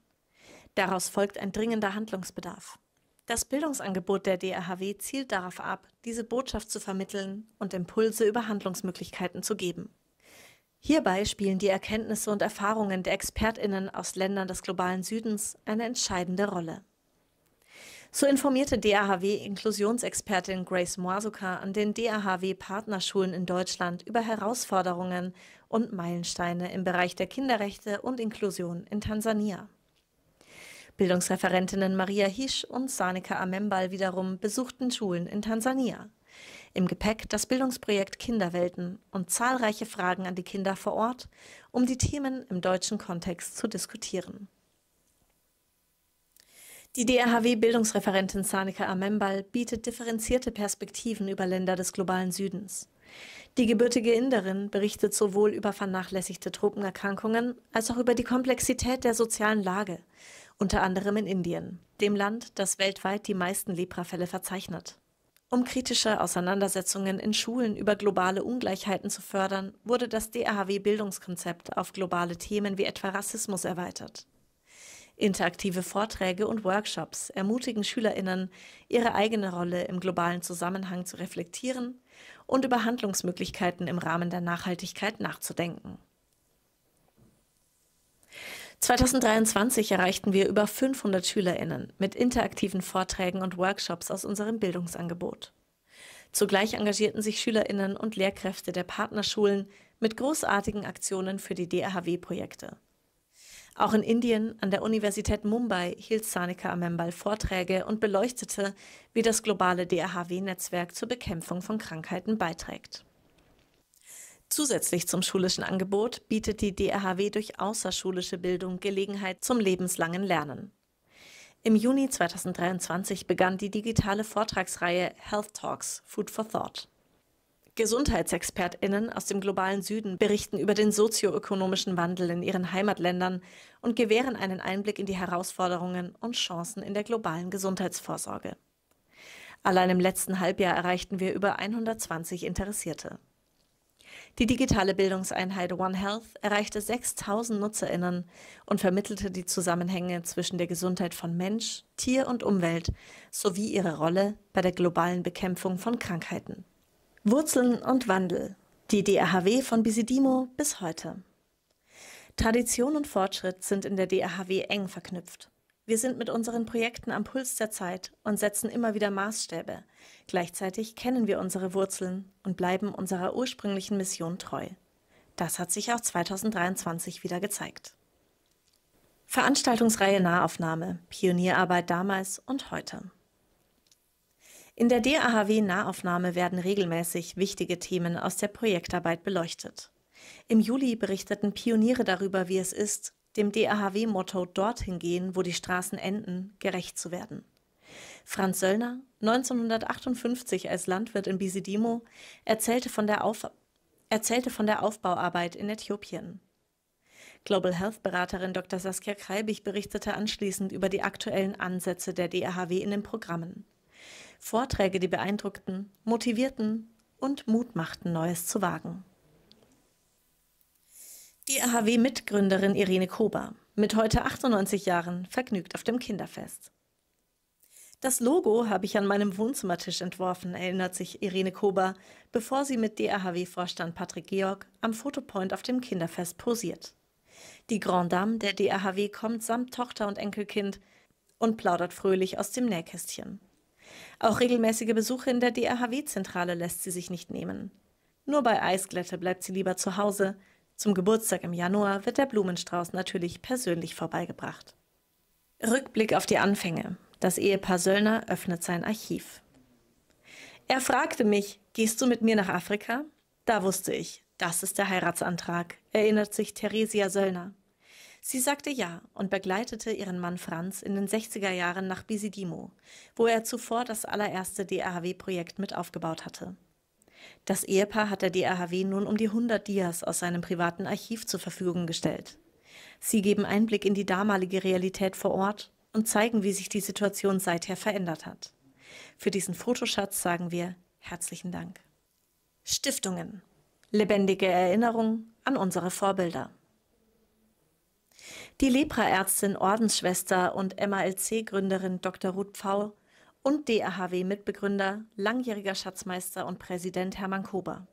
Daraus folgt ein dringender Handlungsbedarf. Das Bildungsangebot der DRHW zielt darauf ab, diese Botschaft zu vermitteln und Impulse über Handlungsmöglichkeiten zu geben. Hierbei spielen die Erkenntnisse und Erfahrungen der Expertinnen aus Ländern des globalen Südens eine entscheidende Rolle. So informierte DAHW-Inklusionsexpertin Grace Moasuka an den DAHW-Partnerschulen in Deutschland über Herausforderungen und Meilensteine im Bereich der Kinderrechte und Inklusion in Tansania. Bildungsreferentinnen Maria Hisch und Sanika Amembal wiederum besuchten Schulen in Tansania. Im Gepäck das Bildungsprojekt Kinderwelten und zahlreiche Fragen an die Kinder vor Ort, um die Themen im deutschen Kontext zu diskutieren. Die DRHW-Bildungsreferentin Sanika Amembal bietet differenzierte Perspektiven über Länder des globalen Südens. Die gebürtige Inderin berichtet sowohl über vernachlässigte Tropenerkrankungen als auch über die Komplexität der sozialen Lage unter anderem in Indien, dem Land, das weltweit die meisten Lepra-Fälle verzeichnet. Um kritische Auseinandersetzungen in Schulen über globale Ungleichheiten zu fördern, wurde das DAHW-Bildungskonzept auf globale Themen wie etwa Rassismus erweitert. Interaktive Vorträge und Workshops ermutigen Schülerinnen, ihre eigene Rolle im globalen Zusammenhang zu reflektieren und über Handlungsmöglichkeiten im Rahmen der Nachhaltigkeit nachzudenken. 2023 erreichten wir über 500 SchülerInnen mit interaktiven Vorträgen und Workshops aus unserem Bildungsangebot. Zugleich engagierten sich SchülerInnen und Lehrkräfte der Partnerschulen mit großartigen Aktionen für die DRHW-Projekte. Auch in Indien an der Universität Mumbai hielt Sanika Amembal Vorträge und beleuchtete, wie das globale DRHW-Netzwerk zur Bekämpfung von Krankheiten beiträgt. Zusätzlich zum schulischen Angebot bietet die DRHW durch außerschulische Bildung Gelegenheit zum lebenslangen Lernen. Im Juni 2023 begann die digitale Vortragsreihe Health Talks Food for Thought. Gesundheitsexpertinnen aus dem globalen Süden berichten über den sozioökonomischen Wandel in ihren Heimatländern und gewähren einen Einblick in die Herausforderungen und Chancen in der globalen Gesundheitsvorsorge. Allein im letzten Halbjahr erreichten wir über 120 Interessierte. Die digitale Bildungseinheit One Health erreichte 6000 Nutzerinnen und vermittelte die Zusammenhänge zwischen der Gesundheit von Mensch, Tier und Umwelt sowie ihre Rolle bei der globalen Bekämpfung von Krankheiten. Wurzeln und Wandel. Die DAHW von Bisidimo bis heute. Tradition und Fortschritt sind in der DAHW eng verknüpft. Wir sind mit unseren Projekten am Puls der Zeit und setzen immer wieder Maßstäbe – Gleichzeitig kennen wir unsere Wurzeln und bleiben unserer ursprünglichen Mission treu. Das hat sich auch 2023 wieder gezeigt. Veranstaltungsreihe Nahaufnahme, Pionierarbeit damals und heute. In der DAHW Nahaufnahme werden regelmäßig wichtige Themen aus der Projektarbeit beleuchtet. Im Juli berichteten Pioniere darüber, wie es ist, dem DAHW-Motto dorthin gehen, wo die Straßen enden, gerecht zu werden. Franz Söllner, 1958 als Landwirt in Bisidimo, erzählte von der, Auf erzählte von der Aufbauarbeit in Äthiopien. Global Health Beraterin Dr. Saskia Kreibich berichtete anschließend über die aktuellen Ansätze der DAHW in den Programmen. Vorträge, die beeindruckten, motivierten und Mut machten, Neues zu wagen. Die AHW-Mitgründerin Irene Kober, mit heute 98 Jahren, vergnügt auf dem Kinderfest. Das Logo habe ich an meinem Wohnzimmertisch entworfen, erinnert sich Irene Kober, bevor sie mit DRHW-Vorstand Patrick Georg am Fotopoint auf dem Kinderfest posiert. Die Grande Dame der DRHW kommt samt Tochter und Enkelkind und plaudert fröhlich aus dem Nähkästchen. Auch regelmäßige Besuche in der DRHW-Zentrale lässt sie sich nicht nehmen. Nur bei Eisglätte bleibt sie lieber zu Hause. Zum Geburtstag im Januar wird der Blumenstrauß natürlich persönlich vorbeigebracht. Rückblick auf die Anfänge. Das Ehepaar Söllner öffnet sein Archiv. Er fragte mich, gehst du mit mir nach Afrika? Da wusste ich, das ist der Heiratsantrag, erinnert sich Theresia Söllner. Sie sagte ja und begleitete ihren Mann Franz in den 60er Jahren nach Bisidimo, wo er zuvor das allererste drhw projekt mit aufgebaut hatte. Das Ehepaar hat der DRHW nun um die 100 Dias aus seinem privaten Archiv zur Verfügung gestellt. Sie geben Einblick in die damalige Realität vor Ort und zeigen, wie sich die Situation seither verändert hat. Für diesen Fotoschatz sagen wir herzlichen Dank. Stiftungen. Lebendige Erinnerung an unsere Vorbilder. Die Lepraärztin, Ordensschwester und MALC-Gründerin Dr. Ruth Pfau und DAHW-Mitbegründer, langjähriger Schatzmeister und Präsident Hermann Kober.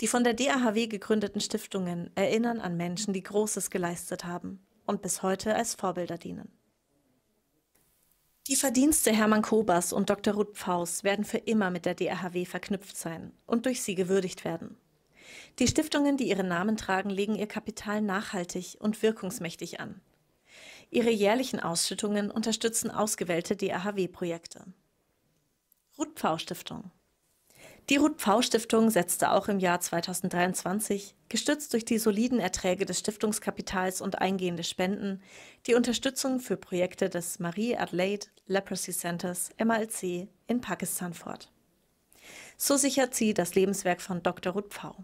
Die von der DAHW gegründeten Stiftungen erinnern an Menschen, die Großes geleistet haben und bis heute als Vorbilder dienen. Die Verdienste Hermann Kobas und Dr. Ruth Pfaus werden für immer mit der DRHW verknüpft sein und durch sie gewürdigt werden. Die Stiftungen, die ihren Namen tragen, legen ihr Kapital nachhaltig und wirkungsmächtig an. Ihre jährlichen Ausschüttungen unterstützen ausgewählte DAHW-Projekte. Ruth Pfau Stiftung die Ruth-Pfau-Stiftung setzte auch im Jahr 2023, gestützt durch die soliden Erträge des Stiftungskapitals und eingehende Spenden, die Unterstützung für Projekte des Marie Adelaide Leprosy Centers MALC in Pakistan fort. So sichert sie das Lebenswerk von Dr. Ruth Pfau.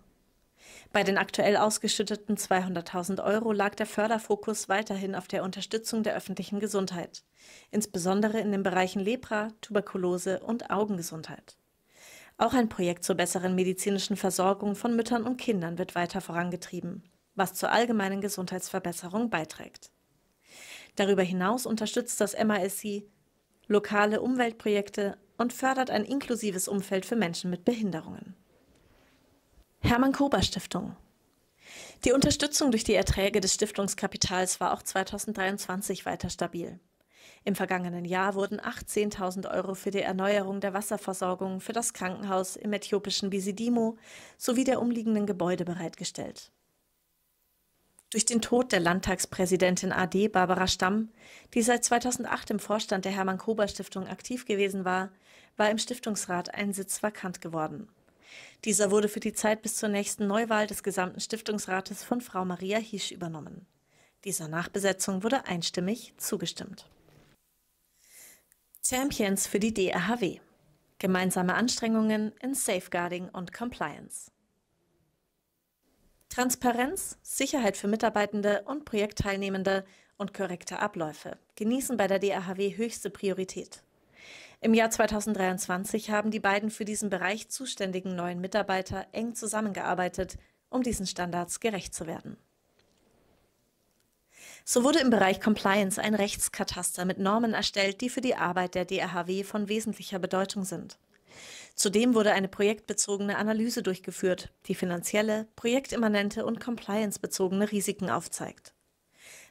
Bei den aktuell ausgeschütteten 200.000 Euro lag der Förderfokus weiterhin auf der Unterstützung der öffentlichen Gesundheit, insbesondere in den Bereichen Lepra, Tuberkulose und Augengesundheit. Auch ein Projekt zur besseren medizinischen Versorgung von Müttern und Kindern wird weiter vorangetrieben, was zur allgemeinen Gesundheitsverbesserung beiträgt. Darüber hinaus unterstützt das MASC lokale Umweltprojekte und fördert ein inklusives Umfeld für Menschen mit Behinderungen. Hermann Kober Stiftung die Unterstützung durch die Erträge des Stiftungskapitals war auch 2023 weiter stabil. Im vergangenen Jahr wurden 18.000 Euro für die Erneuerung der Wasserversorgung für das Krankenhaus im äthiopischen Bisidimo sowie der umliegenden Gebäude bereitgestellt. Durch den Tod der Landtagspräsidentin AD Barbara Stamm, die seit 2008 im Vorstand der Hermann Kober Stiftung aktiv gewesen war, war im Stiftungsrat ein Sitz vakant geworden. Dieser wurde für die Zeit bis zur nächsten Neuwahl des gesamten Stiftungsrates von Frau Maria Hisch übernommen. Dieser Nachbesetzung wurde einstimmig zugestimmt. Champions für die DRHW. Gemeinsame Anstrengungen in Safeguarding und Compliance. Transparenz, Sicherheit für Mitarbeitende und Projektteilnehmende und korrekte Abläufe genießen bei der DRHW höchste Priorität. Im Jahr 2023 haben die beiden für diesen Bereich zuständigen neuen Mitarbeiter eng zusammengearbeitet, um diesen Standards gerecht zu werden. So wurde im Bereich Compliance ein Rechtskataster mit Normen erstellt, die für die Arbeit der DRHW von wesentlicher Bedeutung sind. Zudem wurde eine projektbezogene Analyse durchgeführt, die finanzielle, projektimmanente und compliance-bezogene Risiken aufzeigt.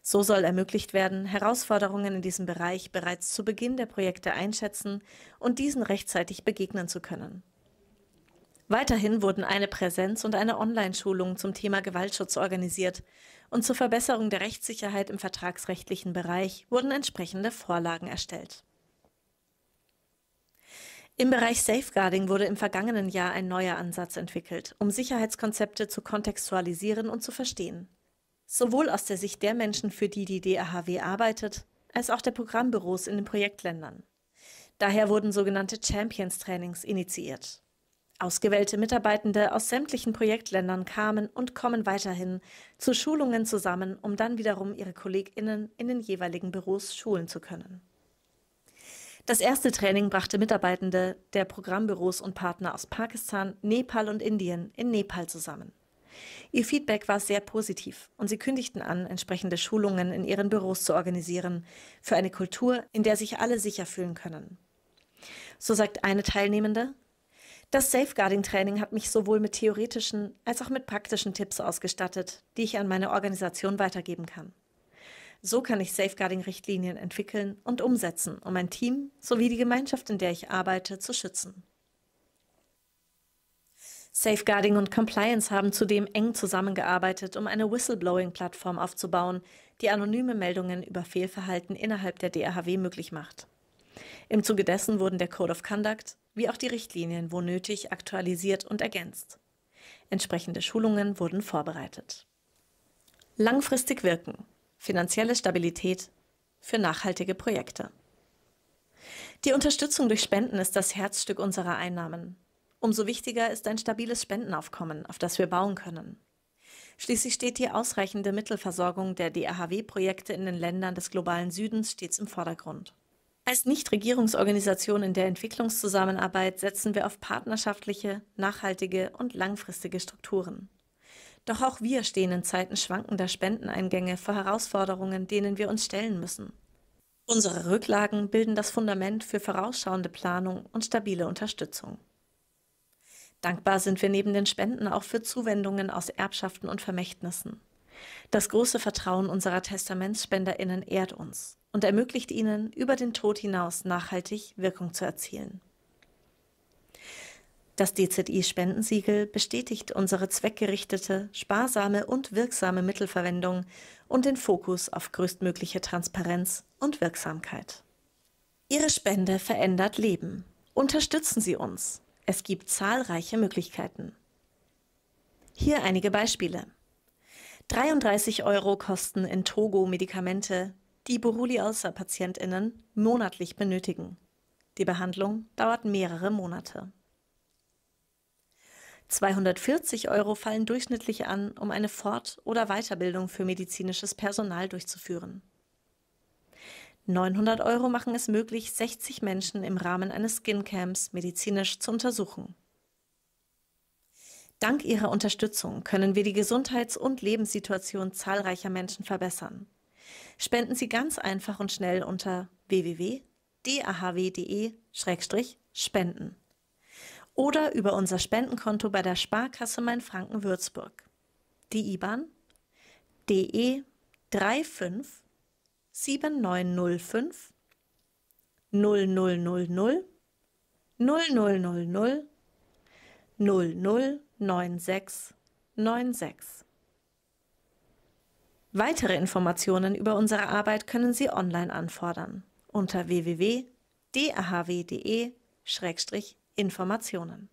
So soll ermöglicht werden, Herausforderungen in diesem Bereich bereits zu Beginn der Projekte einschätzen und diesen rechtzeitig begegnen zu können. Weiterhin wurden eine Präsenz- und eine Online-Schulung zum Thema Gewaltschutz organisiert. Und zur Verbesserung der Rechtssicherheit im vertragsrechtlichen Bereich wurden entsprechende Vorlagen erstellt. Im Bereich Safeguarding wurde im vergangenen Jahr ein neuer Ansatz entwickelt, um Sicherheitskonzepte zu kontextualisieren und zu verstehen. Sowohl aus der Sicht der Menschen, für die die DAHW arbeitet, als auch der Programmbüros in den Projektländern. Daher wurden sogenannte Champions-Trainings initiiert. Ausgewählte Mitarbeitende aus sämtlichen Projektländern kamen und kommen weiterhin zu Schulungen zusammen, um dann wiederum ihre Kolleginnen in den jeweiligen Büros schulen zu können. Das erste Training brachte Mitarbeitende der Programmbüros und Partner aus Pakistan, Nepal und Indien in Nepal zusammen. Ihr Feedback war sehr positiv und sie kündigten an, entsprechende Schulungen in ihren Büros zu organisieren für eine Kultur, in der sich alle sicher fühlen können. So sagt eine Teilnehmende, das Safeguarding-Training hat mich sowohl mit theoretischen als auch mit praktischen Tipps ausgestattet, die ich an meine Organisation weitergeben kann. So kann ich Safeguarding-Richtlinien entwickeln und umsetzen, um mein Team sowie die Gemeinschaft, in der ich arbeite, zu schützen. Safeguarding und Compliance haben zudem eng zusammengearbeitet, um eine Whistleblowing-Plattform aufzubauen, die anonyme Meldungen über Fehlverhalten innerhalb der DRHW möglich macht. Im Zuge dessen wurden der Code of Conduct, wie auch die Richtlinien, wo nötig, aktualisiert und ergänzt. Entsprechende Schulungen wurden vorbereitet. Langfristig wirken. Finanzielle Stabilität für nachhaltige Projekte. Die Unterstützung durch Spenden ist das Herzstück unserer Einnahmen. Umso wichtiger ist ein stabiles Spendenaufkommen, auf das wir bauen können. Schließlich steht die ausreichende Mittelversorgung der DAHW-Projekte in den Ländern des globalen Südens stets im Vordergrund. Als Nichtregierungsorganisation in der Entwicklungszusammenarbeit setzen wir auf partnerschaftliche, nachhaltige und langfristige Strukturen. Doch auch wir stehen in Zeiten schwankender Spendeneingänge vor Herausforderungen, denen wir uns stellen müssen. Unsere Rücklagen bilden das Fundament für vorausschauende Planung und stabile Unterstützung. Dankbar sind wir neben den Spenden auch für Zuwendungen aus Erbschaften und Vermächtnissen. Das große Vertrauen unserer TestamentsspenderInnen ehrt uns und ermöglicht ihnen, über den Tod hinaus nachhaltig Wirkung zu erzielen. Das DZI-Spendensiegel bestätigt unsere zweckgerichtete, sparsame und wirksame Mittelverwendung und den Fokus auf größtmögliche Transparenz und Wirksamkeit. Ihre Spende verändert Leben. Unterstützen Sie uns. Es gibt zahlreiche Möglichkeiten. Hier einige Beispiele. 33 Euro kosten in Togo Medikamente, die Borreliose-PatientInnen monatlich benötigen. Die Behandlung dauert mehrere Monate. 240 Euro fallen durchschnittlich an, um eine Fort- oder Weiterbildung für medizinisches Personal durchzuführen. 900 Euro machen es möglich, 60 Menschen im Rahmen eines Skincamps medizinisch zu untersuchen. Dank ihrer Unterstützung können wir die Gesundheits- und Lebenssituation zahlreicher Menschen verbessern. Spenden Sie ganz einfach und schnell unter www.dahw.de-spenden oder über unser Spendenkonto bei der Sparkasse Mainfranken-Würzburg. Die IBAN DE 35 7905 000 0000 009696 Weitere Informationen über unsere Arbeit können Sie online anfordern unter www.dahw.de-informationen.